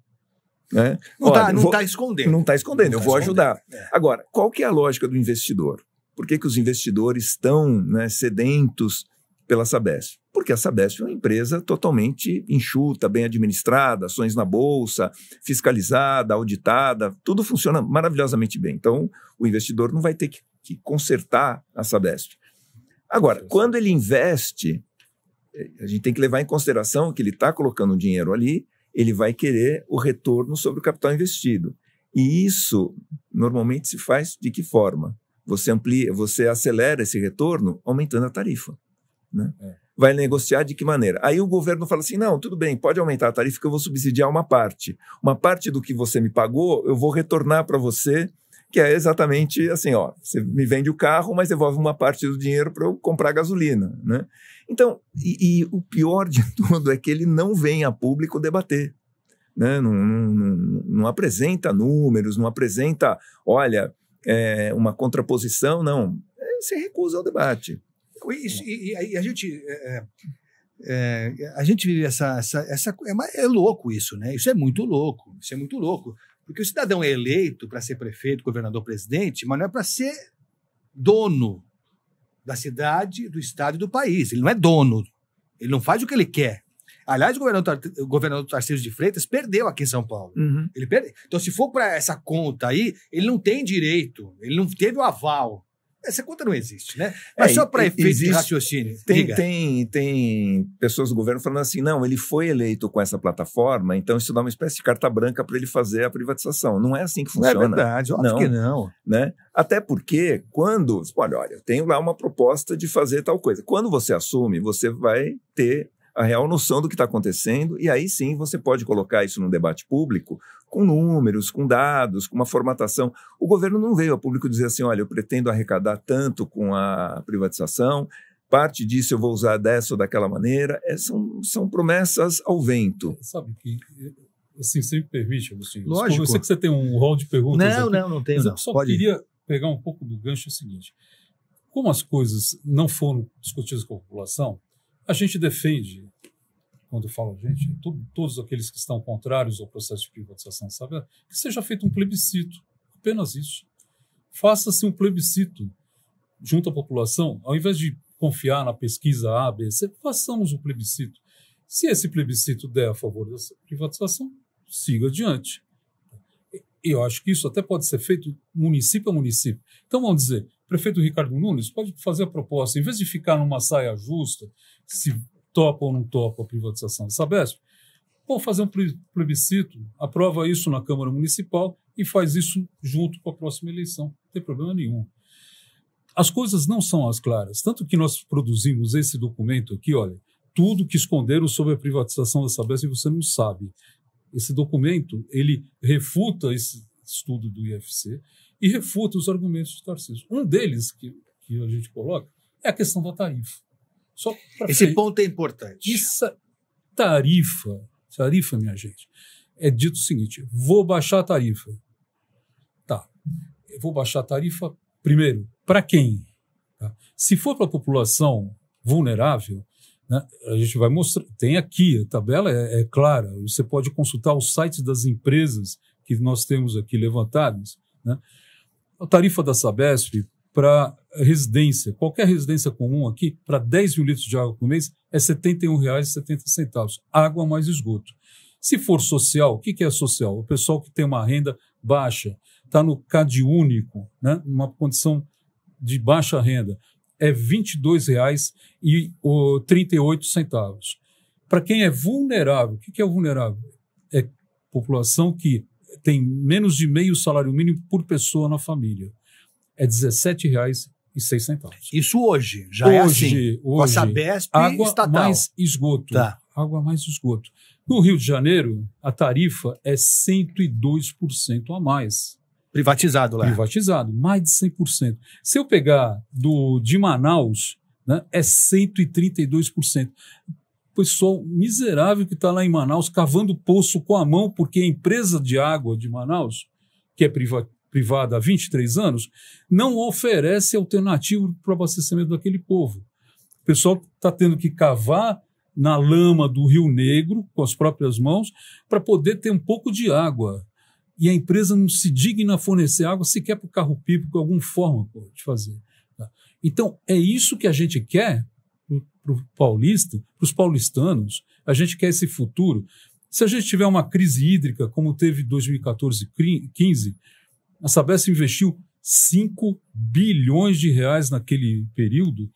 Né? Não está tá escondendo. Não está escondendo, não eu tá vou escondendo. ajudar. É. Agora, qual que é a lógica do investidor? Por que, que os investidores estão né, sedentos pela Sabesp? Porque a Sabesp é uma empresa totalmente enxuta, bem administrada, ações na bolsa, fiscalizada, auditada, tudo funciona maravilhosamente bem. Então, o investidor não vai ter que, que consertar a Sabesp. Agora, quando ele investe, eh, a gente tem que levar em consideração que ele está colocando dinheiro ali ele vai querer o retorno sobre o capital investido. E isso normalmente se faz de que forma? Você amplia, você acelera esse retorno aumentando a tarifa. Né? É. Vai negociar de que maneira? Aí o governo fala assim: não, tudo bem, pode aumentar a tarifa que eu vou subsidiar uma parte. Uma parte do que você me pagou, eu vou retornar para você que é exatamente assim, ó, você me vende o carro, mas devolve uma parte do dinheiro para eu comprar gasolina, né? Então, e, e o pior de tudo é que ele não vem a público debater. Né? Não, não, não, não, apresenta números, não apresenta, olha, é, uma contraposição, não. É, se recusa ao debate. E, e, e a gente. É, é, é, a gente vive essa. essa, essa é, é, louco isso, né? Isso é muito louco. Isso é muito louco. Porque o cidadão é eleito para ser prefeito, governador, presidente, mas não é para ser dono da cidade, do estado e do país. Ele não é dono. Ele não faz o que ele quer. Aliás, o governador, o governador Tarcísio de Freitas perdeu aqui em São Paulo. Uhum. Ele perde... Então, se for para essa conta aí, ele não tem direito, ele não teve o aval. É, essa conta não existe, né? Mas é, é, só para efeito de raciocínio. Tem, tem, tem pessoas do governo falando assim: não, ele foi eleito com essa plataforma, então isso dá uma espécie de carta branca para ele fazer a privatização. Não é assim que funciona. Não é verdade, óbvio não, que não. Né? Até porque, quando. Olha, olha, eu tenho lá uma proposta de fazer tal coisa. Quando você assume, você vai ter a real noção do que está acontecendo, e aí sim você pode colocar isso num debate público com números, com dados, com uma formatação. O governo não veio a público dizer assim: olha, eu pretendo arrecadar tanto com a privatização, parte disso eu vou usar dessa ou daquela maneira. É, são, são promessas ao vento. Sabe que. Eh, assim, você me permite, Agostinho? Lógico. Eu sei que você tem um rol de perguntas. Não, aqui, não, não tenho. Mas eu só pode queria ir. pegar um pouco do gancho é o seguinte. Como as coisas não foram discutidas com a população, a gente defende, quando fala gente, todos aqueles que estão contrários ao processo de privatização, sabe, que seja feito um plebiscito, apenas isso. Faça-se um plebiscito junto à população, ao invés de confiar na pesquisa A, B, C, façamos um plebiscito. Se esse plebiscito der a favor da privatização, siga adiante. Eu acho que isso até pode ser feito município a município. Então, vamos dizer, prefeito Ricardo Nunes pode fazer a proposta, em vez de ficar numa saia justa, se topa ou não topa a privatização da Sabesp, ou fazer um plebiscito, aprova isso na Câmara Municipal e faz isso junto com a próxima eleição. Não tem problema nenhum. As coisas não são as claras. Tanto que nós produzimos esse documento aqui, olha, tudo que esconderam sobre a privatização da Sabesp você não sabe. Esse documento, ele refuta esse estudo do IFC, e refuta os argumentos de Tarcísio. Um deles que, que a gente coloca é a questão da tarifa. Esse ponto é importante. Essa tarifa, tarifa, minha gente, é dito o seguinte: vou baixar a tarifa. Tá. Eu vou baixar a tarifa, primeiro, para quem? Tá. Se for para a população vulnerável, né, a gente vai mostrar. Tem aqui, a tabela é, é clara. Você pode consultar os sites das empresas que nós temos aqui levantados. Né? a tarifa da Sabesp para residência, qualquer residência comum aqui, para 10 mil litros de água por mês, é R$ 71,70. Água mais esgoto. Se for social, o que, que é social? O pessoal que tem uma renda baixa, está no CAD único, né? uma condição de baixa renda, é R$ 22,38. Para quem é vulnerável, o que, que é vulnerável? É população que tem menos de meio salário mínimo por pessoa na família. É R$ 17,06. Isso hoje, já é hoje, é assim. Hoje, Com a Sabesp água estatal. mais esgoto. Tá. Água mais esgoto. No Rio de Janeiro, a tarifa é 102% a mais. Privatizado lá. Privatizado, mais de 100%. Se eu pegar do de Manaus, né, é 132% pessoal miserável que está lá em Manaus cavando poço com a mão, porque a empresa de água de Manaus, que é priva privada há 23 anos, não oferece alternativa para o abastecimento daquele povo. O pessoal está tendo que cavar na lama do Rio Negro com as próprias mãos para poder ter um pouco de água. E a empresa não se digna a fornecer água sequer para o carro-pipo, com alguma forma de fazer. Tá? Então, é isso que a gente quer para o paulista, para os paulistanos. A gente quer esse futuro. Se a gente tiver uma crise hídrica, como teve 2014 15, a Sabesp investiu 5 bilhões de reais naquele período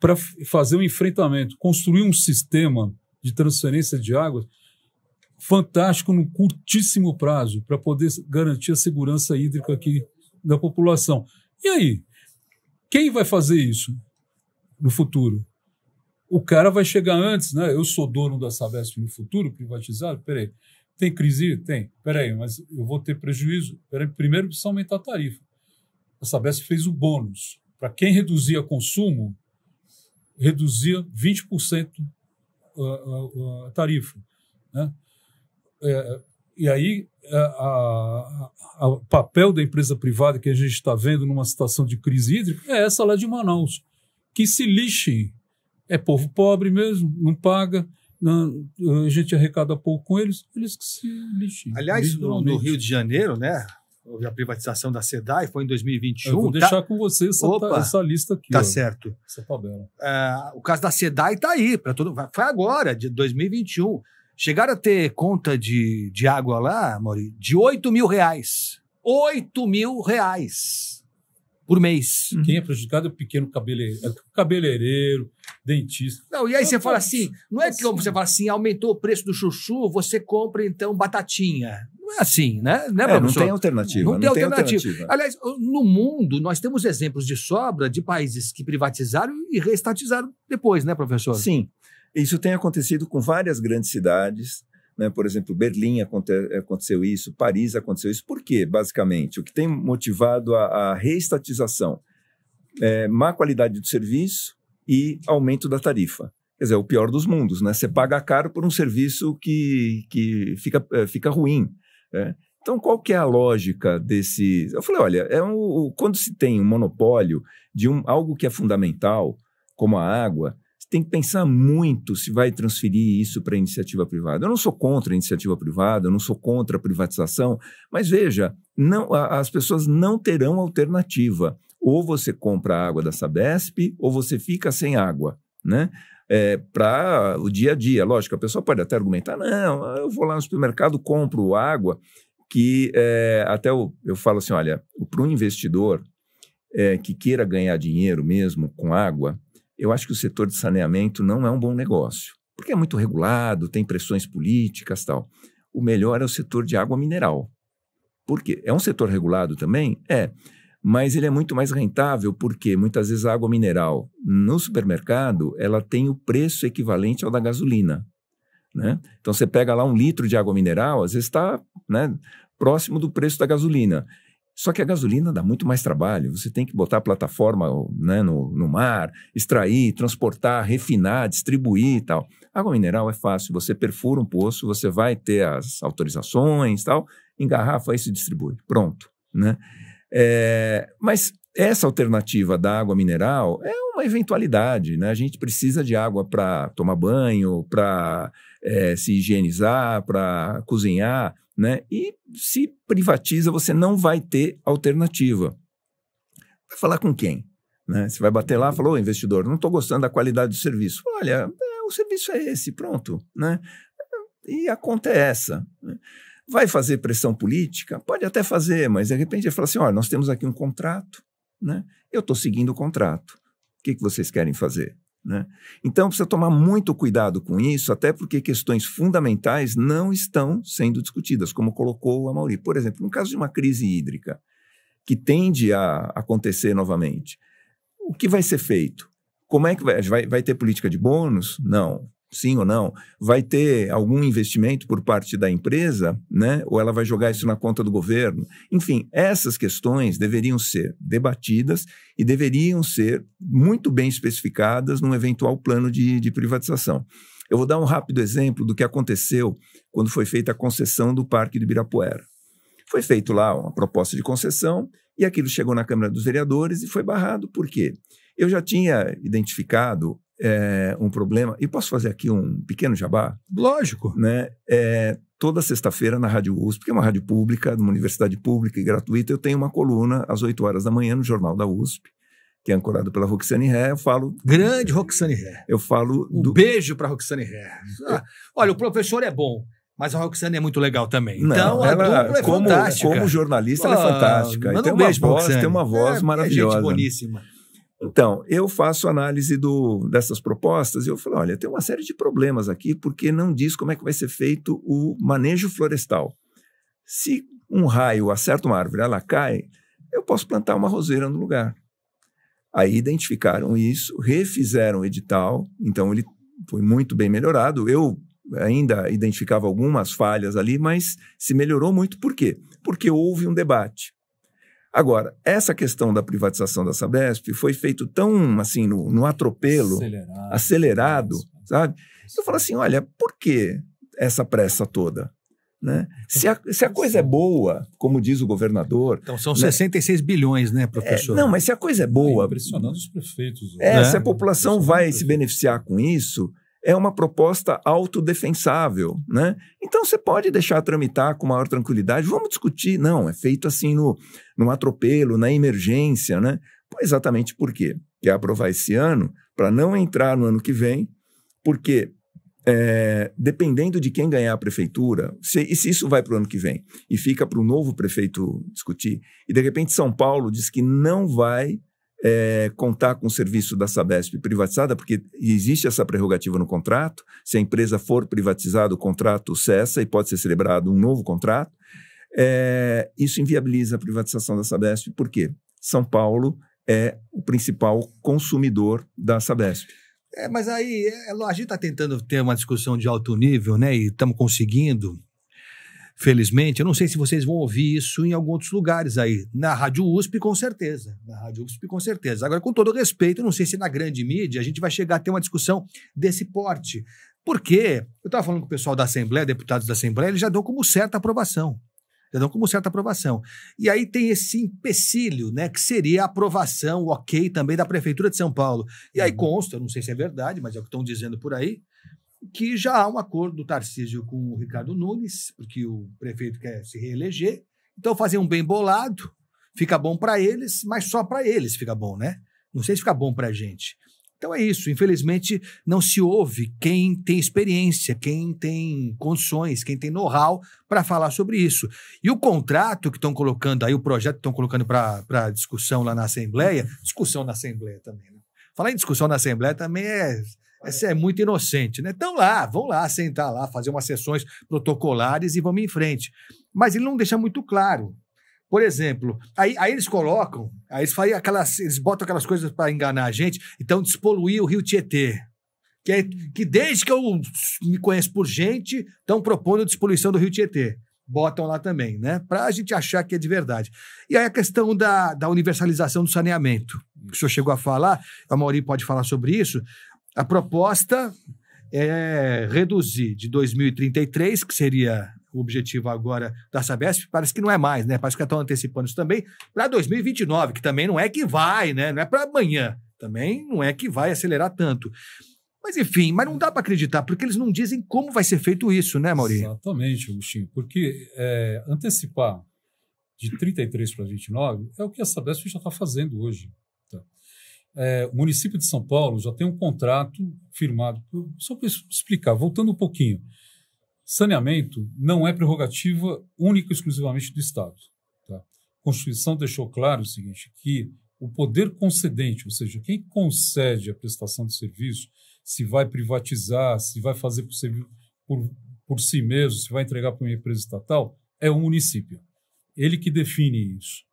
para fazer um enfrentamento, construir um sistema de transferência de água fantástico no curtíssimo prazo para poder garantir a segurança hídrica aqui da população. E aí, quem vai fazer isso no futuro? o cara vai chegar antes, né? Eu sou dono da Sabesp no futuro, privatizado, peraí. Tem crise? Tem. Peraí, mas eu vou ter prejuízo? Peraí, primeiro precisa aumentar a tarifa. A Sabesp fez o bônus. Para quem reduzia consumo, reduzia 20% ah, ah, ah, a, tarifa. Né? É, e aí, o papel da empresa privada que a gente está vendo numa situação de crise hídrica é essa lá de Manaus. Que se lixem é povo pobre mesmo, não paga, né? a gente arrecada pouco com eles, eles que se lixem. Aliás, no, no Rio de Janeiro, né? Houve a privatização da SEDAI, foi em 2021. Eu vou tá? deixar tá... com você essa, Opa, essa lista aqui. Tá ó, certo. Essa tabela. É, o caso da SEDAI está aí, para todo Foi agora, de 2021. Chegaram a ter conta de, de água lá, Mauri, de 8 mil reais. 8 mil reais por mês. Uhum. Quem é prejudicado é o pequeno cabeleireiro, é cabeleireiro dentista. Não, e aí você fala assim, não é assim. que você fala assim, aumentou o preço do chuchu, você compra então batatinha. Não é assim, né? né é, Não tem alternativa. Não, não tem, tem alternativa. alternativa. Aliás, no mundo, nós temos exemplos de sobra de países que privatizaram e reestatizaram depois, né, professor? Sim. Isso tem acontecido com várias grandes cidades. Né? Por exemplo, Berlim aconte aconteceu isso, Paris aconteceu isso. Por quê, basicamente? O que tem motivado a, a reestatização? É, má qualidade do serviço e aumento da tarifa. Quer dizer, é o pior dos mundos, né? Você paga caro por um serviço que, que fica, é, fica ruim. Né? Então, qual que é a lógica desse... Eu falei, olha, é um, quando se tem um monopólio de um, algo que é fundamental, como a água, tem que pensar muito se vai transferir isso para a iniciativa privada. Eu não sou contra a iniciativa privada, eu não sou contra a privatização, mas veja, não, a, as pessoas não terão alternativa. Ou você compra a água da Sabesp, ou você fica sem água, né? É, para o dia a dia. Lógico, a pessoa pode até argumentar, não, eu vou lá no supermercado, compro água, que é, até eu, eu falo assim, olha, para um investidor é, que queira ganhar dinheiro mesmo com água, eu acho que o setor de saneamento não é um bom negócio, porque é muito regulado, tem pressões políticas tal. O melhor é o setor de água mineral. Por quê? É um setor regulado também? É, mas ele é muito mais rentável porque muitas vezes a água mineral no supermercado ela tem o preço equivalente ao da gasolina. Né? Então você pega lá um litro de água mineral, às vezes está né, próximo do preço da gasolina. Só que a gasolina dá muito mais trabalho. Você tem que botar a plataforma né, no, no, mar, extrair, transportar, refinar, distribuir e tal. Água mineral é fácil. Você perfura um poço, você vai ter as autorizações tal, engarrafa e se distribui. Pronto. Né? É, mas essa alternativa da água mineral é uma eventualidade. Né? A gente precisa de água para tomar banho, para é, se higienizar, para cozinhar. Né? E se privatiza, você não vai ter alternativa. Vai falar com quem? Né? Você vai bater lá e falar, ô investidor, não estou gostando da qualidade do serviço. Olha, é, o serviço é esse, pronto. Né? E a conta é essa. Vai fazer pressão política? Pode até fazer, mas de repente ele fala assim, olha, nós temos aqui um contrato, né? eu estou seguindo o contrato. O que, que vocês querem fazer? Né? Então, precisa tomar muito cuidado com isso, até porque questões fundamentais não estão sendo discutidas, como colocou a Mauri. Por exemplo, no caso de uma crise hídrica, que tende a acontecer novamente, o que vai ser feito? Como é que vai? Vai, vai ter política de bônus? Não sim ou não, vai ter algum investimento por parte da empresa, né? ou ela vai jogar isso na conta do governo. Enfim, essas questões deveriam ser debatidas e deveriam ser muito bem especificadas num eventual plano de, de privatização. Eu vou dar um rápido exemplo do que aconteceu quando foi feita a concessão do Parque do Ibirapuera. Foi feito lá uma proposta de concessão e aquilo chegou na Câmara dos Vereadores e foi barrado. Por quê? Eu já tinha identificado é, um problema. E posso fazer aqui um pequeno jabá? Lógico. Né? É, toda sexta-feira na Rádio USP, que é uma rádio pública, uma universidade pública e gratuita, eu tenho uma coluna às 8 horas da manhã no Jornal da USP, que é ancorado pela Roxane Ré, eu falo... Grande Roxane Ré. Eu falo... Um do... beijo para Roxane Ré. É. Ah, olha, o professor é bom. Mas a Roxane é muito legal também. Não, então, a ela, dupla é como, fantástica. Como jornalista, ela é ah, fantástica. E tem, um beijo, uma voz, tem uma voz é, maravilhosa. É gente boníssima. Então, eu faço análise do, dessas propostas e eu falo, olha, tem uma série de problemas aqui porque não diz como é que vai ser feito o manejo florestal. Se um raio acerta uma árvore, ela cai, eu posso plantar uma roseira no lugar. Aí identificaram isso, refizeram o edital, então ele foi muito bem melhorado. Eu ainda identificava algumas falhas ali, mas se melhorou muito por quê? Porque houve um debate. Agora, essa questão da privatização da Sabesp foi feito tão assim no, no atropelo, acelerado, acelerado sabe? Eu falo assim, olha, por que essa pressa toda? Né? Se, a, se a coisa é boa, como diz o governador. Então são 66 né? bilhões, né, professor? É, não, mas se a coisa é boa. É impressionando os prefeitos. É, né? Se a população vai se beneficiar com isso, é uma proposta autodefensável, né? Então você pode deixar tramitar com maior tranquilidade. Vamos discutir, não, é feito assim no, no atropelo, na emergência, né? Exatamente por quê? Quer aprovar esse ano para não entrar no ano que vem, porque é, dependendo de quem ganhar a prefeitura, se, e se isso vai para o ano que vem e fica para o novo prefeito discutir, e de repente São Paulo diz que não vai é, contar com o serviço da Sabesp privatizada, porque existe essa prerrogativa no contrato. Se a empresa for privatizada, o contrato cessa e pode ser celebrado um novo contrato. É, isso inviabiliza a privatização da Sabesp, por quê? São Paulo é o principal consumidor da Sabesp. É, mas aí é, a gente está tentando ter uma discussão de alto nível, né? E estamos conseguindo felizmente. Eu não sei se vocês vão ouvir isso em alguns outros lugares aí. Na Rádio USP, com certeza. Na Rádio USP, com certeza. Agora, com todo respeito, eu não sei se na grande mídia a gente vai chegar a ter uma discussão desse porte. Porque eu estava falando com o pessoal da Assembleia, deputados da Assembleia, eles já dão como certa aprovação. Já dão como certa aprovação. E aí tem esse empecilho, né, que seria a aprovação, ok, também da Prefeitura de São Paulo. E aí uhum. consta, não sei se é verdade, mas é o que estão dizendo por aí, que já há um acordo do Tarcísio com o Ricardo Nunes, porque o prefeito quer se reeleger. Então, fazer um bem bolado fica bom para eles, mas só para eles fica bom, né? Não sei se fica bom para a gente. Então é isso. Infelizmente, não se ouve quem tem experiência, quem tem condições, quem tem know-how para falar sobre isso. E o contrato que estão colocando aí, o projeto que estão colocando para discussão lá na Assembleia, discussão na Assembleia também, né? Falar em discussão na Assembleia também é é muito inocente, né? Então lá, vão lá sentar lá, fazer umas sessões protocolares e vamos em frente. Mas ele não deixa muito claro. Por exemplo, aí, aí eles colocam, aí eles, fazem aquelas, eles botam aquelas coisas para enganar a gente, então despoluir o rio Tietê. Que, é, que desde que eu me conheço por gente, estão propondo a despoluição do rio Tietê botam lá também, né? Para a gente achar que é de verdade. E aí a questão da, da universalização do saneamento, o senhor chegou a falar, a Mauri pode falar sobre isso, a proposta é reduzir de 2033, que seria o objetivo agora da Sabesp, parece que não é mais, né? Parece que estão antecipando isso também, para 2029, que também não é que vai, né? Não é para amanhã, também não é que vai acelerar tanto. Mas enfim, mas não dá para acreditar, porque eles não dizem como vai ser feito isso, né, Maurício? Exatamente, Agostinho, porque é, antecipar de 33 para 29 é o que a Sabesp já está fazendo hoje é, o município de São Paulo já tem um contrato firmado. Só para explicar, voltando um pouquinho. Saneamento não é prerrogativa única e exclusivamente do Estado. Tá? A Constituição deixou claro o seguinte, que o poder concedente, ou seja, quem concede a prestação de serviço, se vai privatizar, se vai fazer por, por, por si mesmo, se vai entregar para uma empresa estatal, é o município. Ele que define isso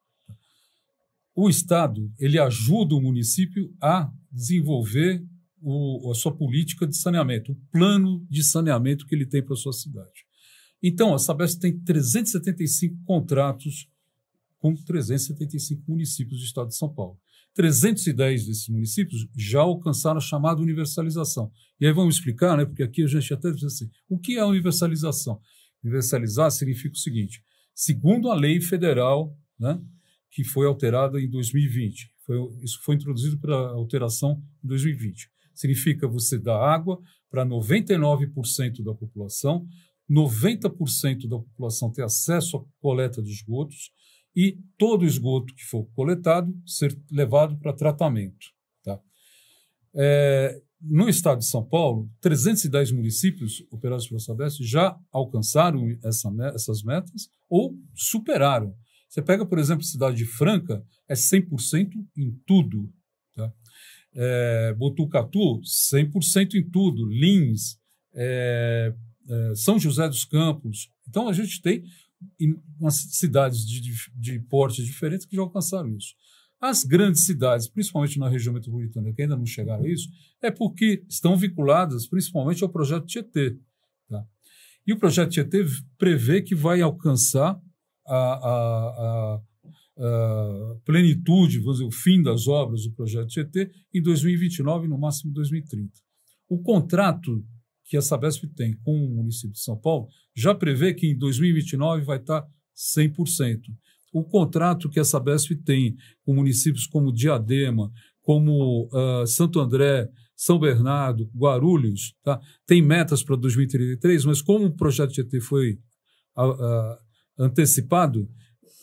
o Estado ele ajuda o município a desenvolver o, a sua política de saneamento, o plano de saneamento que ele tem para a sua cidade. Então, a Sabesp tem 375 contratos com 375 municípios do estado de São Paulo. 310 desses municípios já alcançaram a chamada universalização. E aí vamos explicar, né, porque aqui a gente até diz assim, o que é a universalização? Universalizar significa o seguinte, segundo a lei federal, né, que foi alterada em 2020. Foi, isso foi introduzido para alteração em 2020. Significa você dar água para 99% da população, 90% da população ter acesso à coleta de esgotos e todo esgoto que for coletado ser levado para tratamento. Tá? É, no estado de São Paulo, 310 municípios operados pela Sabesp já alcançaram essa, essas metas ou superaram. Você pega, por exemplo, a cidade de Franca, é 100% em tudo. Tá? É, Botucatu, 100% em tudo. Lins, é, é, São José dos Campos. Então, a gente tem umas cidades de, de, de portes diferentes que já alcançaram isso. As grandes cidades, principalmente na região metropolitana, que ainda não chegaram a isso, é porque estão vinculadas principalmente ao projeto Tietê. Tá? E o projeto Tietê prevê que vai alcançar a, a, a, plenitude, vamos dizer, o fim das obras do projeto GT, em 2029 no máximo 2030. O contrato que a Sabesp tem com o município de São Paulo já prevê que em 2029 vai estar 100%. O contrato que a Sabesp tem com municípios como Diadema, como uh, Santo André, São Bernardo, Guarulhos, tá? tem metas para 2033, mas como o projeto GT foi uh, uh, antecipado,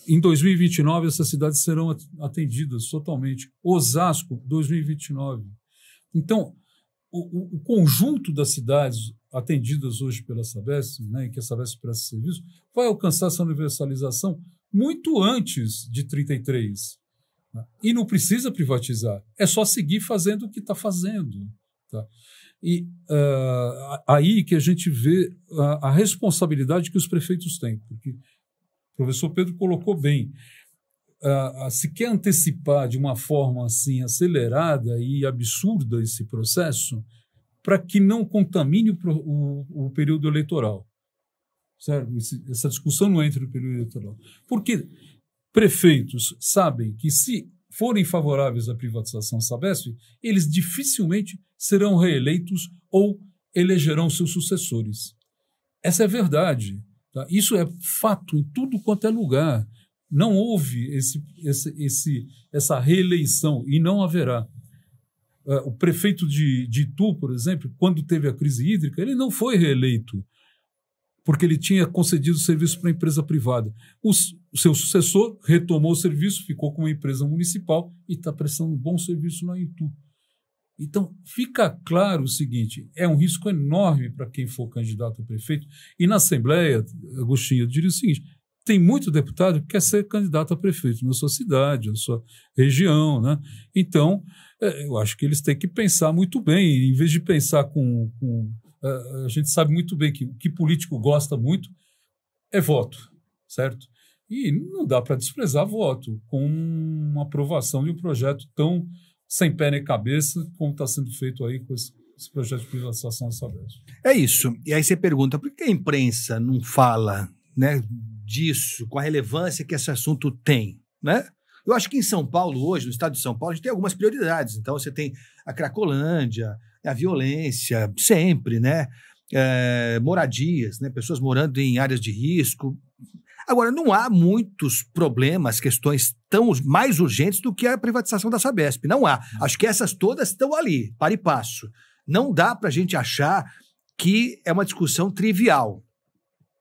em 2029 essas cidades serão atendidas totalmente. Osasco, 2029. Então, o, o conjunto das cidades atendidas hoje pela Sabesp, né, em que a Sabesp presta serviço, vai alcançar essa universalização muito antes de 33. Né? E não precisa privatizar, é só seguir fazendo o que está fazendo. Tá? E uh, aí que a gente vê a, a, responsabilidade que os prefeitos têm, porque professor Pedro colocou bem. se quer antecipar de uma forma assim acelerada e absurda esse processo para que não contamine o, o, o período eleitoral. Certo? Esse, essa discussão não entra no período eleitoral. Porque prefeitos sabem que se forem favoráveis à privatização Sabesp, eles dificilmente serão reeleitos ou elegerão seus sucessores. Essa é a verdade. Tá? Isso é fato em tudo quanto é lugar. Não houve esse, esse, esse essa reeleição e não haverá. É, o prefeito de, de Itu, por exemplo, quando teve a crise hídrica, ele não foi reeleito, porque ele tinha concedido serviço para a empresa privada. O, o seu sucessor retomou o serviço, ficou com uma empresa municipal e está prestando um bom serviço na Itu. Então, fica claro o seguinte: é um risco enorme para quem for candidato a prefeito. E na Assembleia, Agostinho, eu diria o seguinte: tem muito deputado que quer ser candidato a prefeito na sua cidade, na sua região. Né? Então, é, eu acho que eles têm que pensar muito bem, em vez de pensar com. com é, a gente sabe muito bem que o que político gosta muito é voto, certo? E não dá para desprezar voto com uma aprovação de um projeto tão sem pé nem cabeça, como está sendo feito aí com esse, esse projeto de privatização da Sabesp. É isso. E aí você pergunta, por que a imprensa não fala né, disso, com a relevância que esse assunto tem, né? Eu acho que em São Paulo, hoje, no estado de São Paulo, a gente tem algumas prioridades. Então, você tem a Cracolândia, a violência, sempre, né? É, moradias, né? pessoas morando em áreas de risco, Agora, não há muitos problemas, questões tão mais urgentes do que a privatização da Sabesp. Não há. Hum. Acho que essas todas estão ali, para e passo. Não dá para a gente achar que é uma discussão trivial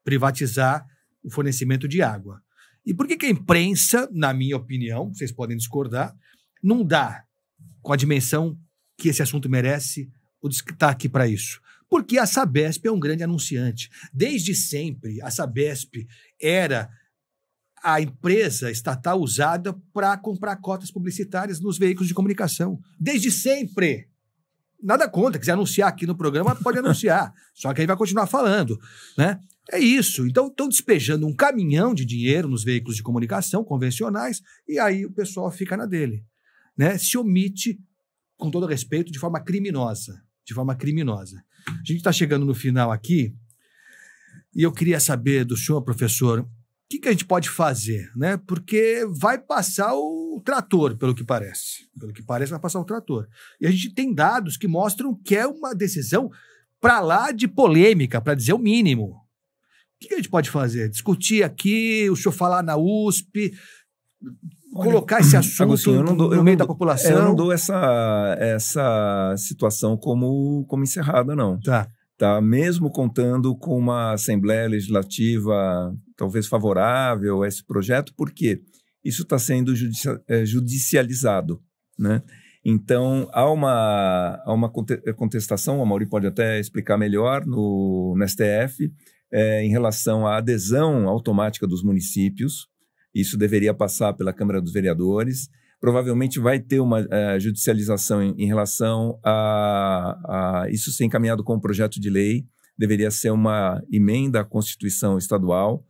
privatizar o fornecimento de água. E por que, que a imprensa, na minha opinião, vocês podem discordar, não dá com a dimensão que esse assunto merece o destaque tá para isso? Porque a Sabesp é um grande anunciante. Desde sempre, a Sabesp era a empresa estatal usada para comprar cotas publicitárias nos veículos de comunicação. Desde sempre. Nada conta, quiser anunciar aqui no programa, pode anunciar. Só que aí vai continuar falando, né? É isso. Então, estão despejando um caminhão de dinheiro nos veículos de comunicação convencionais e aí o pessoal fica na dele. Né? Se omite, com todo respeito, de forma criminosa de forma criminosa. A gente está chegando no final aqui e eu queria saber do senhor, professor, o que, que a gente pode fazer, né? Porque vai passar o trator, pelo que parece. Pelo que parece, vai passar o trator. E a gente tem dados que mostram que é uma decisão para lá de polêmica, para dizer o mínimo. O que, que a gente pode fazer? Discutir aqui, o senhor falar na USP, colocar esse assunto eu não dou, no eu meio não, da população. É, eu não dou essa, essa situação como, como encerrada, não. Tá. Tá, mesmo contando com uma Assembleia Legislativa talvez favorável a esse projeto, porque isso está sendo é, judicializado. Né? Então, há uma, há uma é, contestação, a Mauri pode até explicar melhor no, no STF, é, em relação à adesão automática dos municípios isso deveria passar pela Câmara dos Vereadores. Provavelmente vai ter uma uh, judicialização em, em relação a, a, isso ser encaminhado como projeto de lei, deveria ser uma emenda à Constituição Estadual.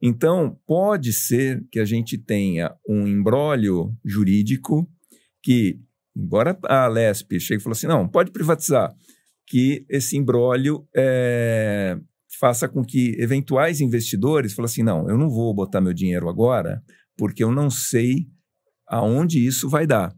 Então, pode ser que a gente tenha um embrólio jurídico que, embora a Lesp chegue e falou assim, não, pode privatizar, que esse embrólio é, faça com que eventuais investidores falem assim: não, eu não vou botar meu dinheiro agora, porque eu não sei aonde isso vai dar.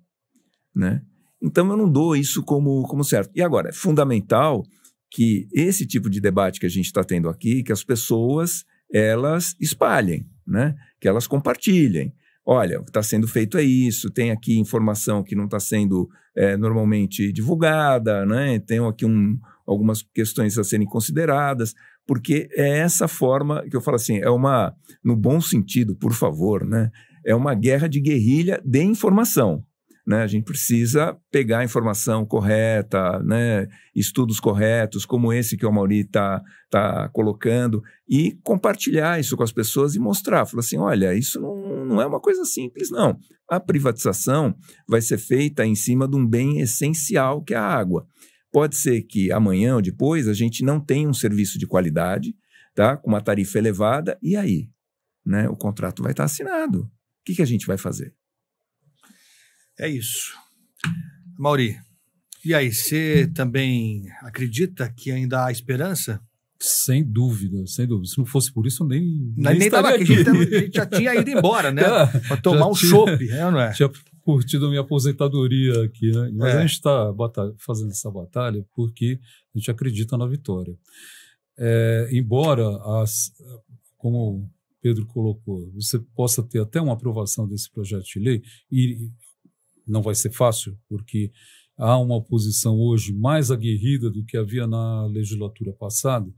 Né? Então eu não dou isso como, como certo. E agora, é fundamental que esse tipo de debate que a gente está tendo aqui, que as pessoas elas espalhem, né? que elas compartilhem. Olha, o que está sendo feito é isso, tem aqui informação que não está sendo é, normalmente divulgada, né? tem aqui um, algumas questões a serem consideradas porque é essa forma que eu falo assim, é uma, no bom sentido, por favor, né? É uma guerra de guerrilha de informação. Né? A gente precisa pegar a informação correta, né? estudos corretos, como esse que o Mauri está tá colocando, e compartilhar isso com as pessoas e mostrar. Falar assim: olha, isso não, não é uma coisa simples, não. A privatização vai ser feita em cima de um bem essencial que é a água. Pode ser que amanhã ou depois a gente não tenha um serviço de qualidade, tá? com uma tarifa elevada, e aí? Né? O contrato vai estar assinado. O que, que a gente vai fazer? É isso. Mauri, e aí, você também acredita que ainda há esperança? Sem dúvida, sem dúvida. Se não fosse por isso, eu nem. Nem, nem estava aqui. aqui. A gente já tinha ido embora, né? Para tomar um chope, é, não é? Tinha curtido a minha aposentadoria aqui, né? Mas é. a gente está fazendo essa batalha porque a gente acredita na vitória. É, embora, as, como o Pedro colocou, você possa ter até uma aprovação desse projeto de lei, e não vai ser fácil, porque há uma oposição hoje mais aguerrida do que havia na legislatura passada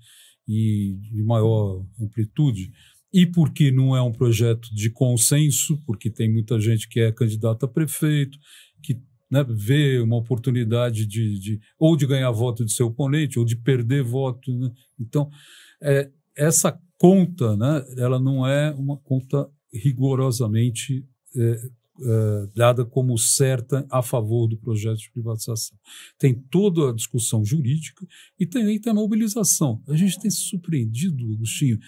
e de maior amplitude, e porque não é um projeto de consenso, porque tem muita gente que é candidata a prefeito, que né, vê uma oportunidade de, de, ou de ganhar voto de seu oponente ou de perder voto. Né? Então, é, essa conta, né, ela não é uma conta rigorosamente é, é, dada como certa a favor do projeto de privatização. Tem toda a discussão jurídica e também tem a mobilização. A gente tem se surpreendido, Agostinho,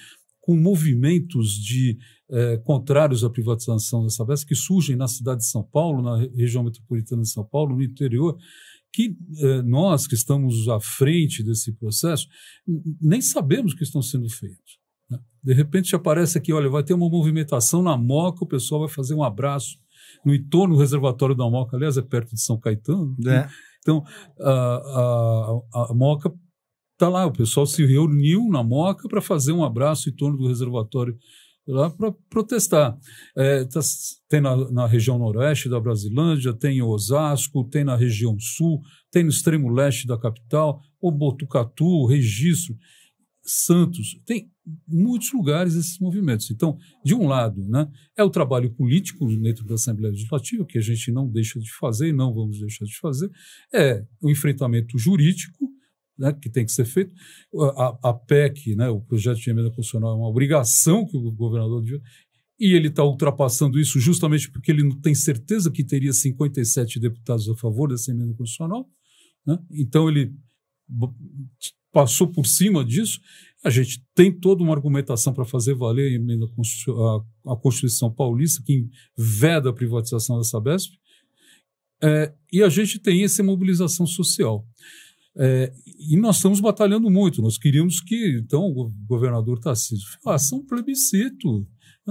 com movimentos de eh, contrários à privatização da Sabesp que surgem na cidade de São Paulo, na região metropolitana de São Paulo, no interior, que eh, nós que estamos à frente desse processo nem sabemos que estão sendo feitos. Né? De repente aparece aqui, olha, vai ter uma movimentação na Moca, o pessoal vai fazer um abraço no entorno do reservatório da Moca, aliás, é perto de São Caetano. Né? É. Né? Então, a, a, a Moca tá lá, o pessoal se reuniu na Moca para fazer um abraço em torno do reservatório lá para protestar. É, tá, tem na, na, região noroeste da Brasilândia, tem em Osasco, tem na região sul, tem no extremo leste da capital, o Botucatu, Registro, Santos. Tem muitos lugares esses movimentos. Então, de um lado, né, é o trabalho político dentro da Assembleia Legislativa, que a gente não deixa de fazer e não vamos deixar de fazer, é o enfrentamento jurídico né, que tem que ser feito. A, a PEC, né, o projeto de emenda constitucional, é uma obrigação que o governador devia, e ele está ultrapassando isso justamente porque ele não tem certeza que teria 57 deputados a favor dessa emenda constitucional. Né? Então ele passou por cima disso. A gente tem toda uma argumentação para fazer valer a, emenda, a, Constituição Paulista, que veda a privatização da Sabesp. É, e a gente tem essa mobilização social. É, e nós estamos batalhando muito. Nós queríamos que, então, o governador Tarcísio faça é um plebiscito.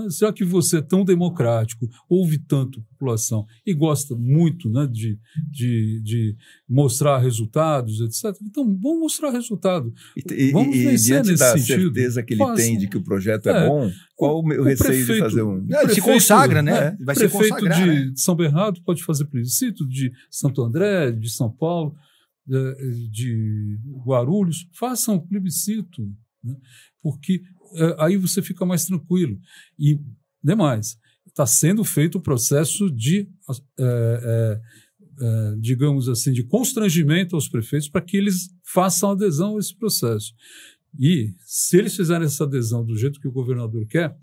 Será Já que você é tão democrático, ouve tanto a população e gosta muito né, de, de, de, mostrar resultados, etc., então vamos mostrar resultado. E, vamos e, e diante nesse da sentido. certeza que ele tem assim, de que o projeto é, é bom, qual o, meu o receio prefeito, de fazer um. Não, ele se consagra, né? É, Vai prefeito feito consagrar, de, né? de São Bernardo pode fazer plebiscito, de Santo André, de São Paulo de Guarulhos, façam o plebiscito, né? porque eh, aí você fica mais tranquilo. E demais, né, está sendo feito o processo de, é, é, digamos assim, de constrangimento aos prefeitos para que eles façam adesão a esse processo. E se eles fizerem essa adesão do jeito que o governador quer,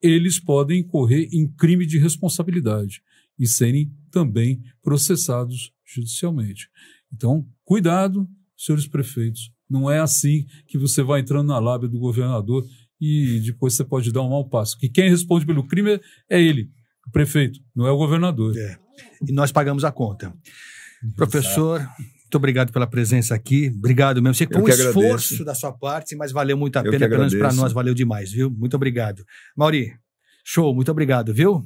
eles podem incorrer em crime de responsabilidade e serem também processados judicialmente. Então, cuidado, senhores prefeitos. Não é assim que você vai entrando na lábia do governador e depois você pode dar um mau passo. Que quem responde pelo crime é ele, o prefeito, não é o governador. É. E nós pagamos a conta. Exato. Professor, muito obrigado pela presença aqui. Obrigado mesmo. Você com um esforço da sua parte, mas valeu muito a pena. Pelo menos para nós valeu demais, viu? Muito obrigado. Mauri, show, muito obrigado, viu?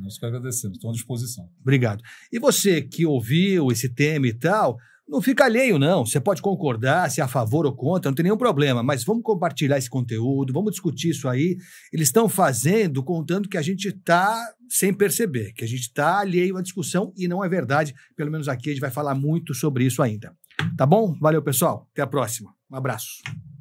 Nós que agradecemos, estou à disposição. Obrigado. E você que ouviu esse tema e tal, não fica alheio, não. Você pode concordar, se é a favor ou contra, não tem nenhum problema. Mas vamos compartilhar esse conteúdo, vamos discutir isso aí. Eles estão fazendo, contando que a gente está sem perceber, que a gente está alheio à discussão e não é verdade. Pelo menos aqui a gente vai falar muito sobre isso ainda. Tá bom? Valeu, pessoal. Até a próxima. Um abraço.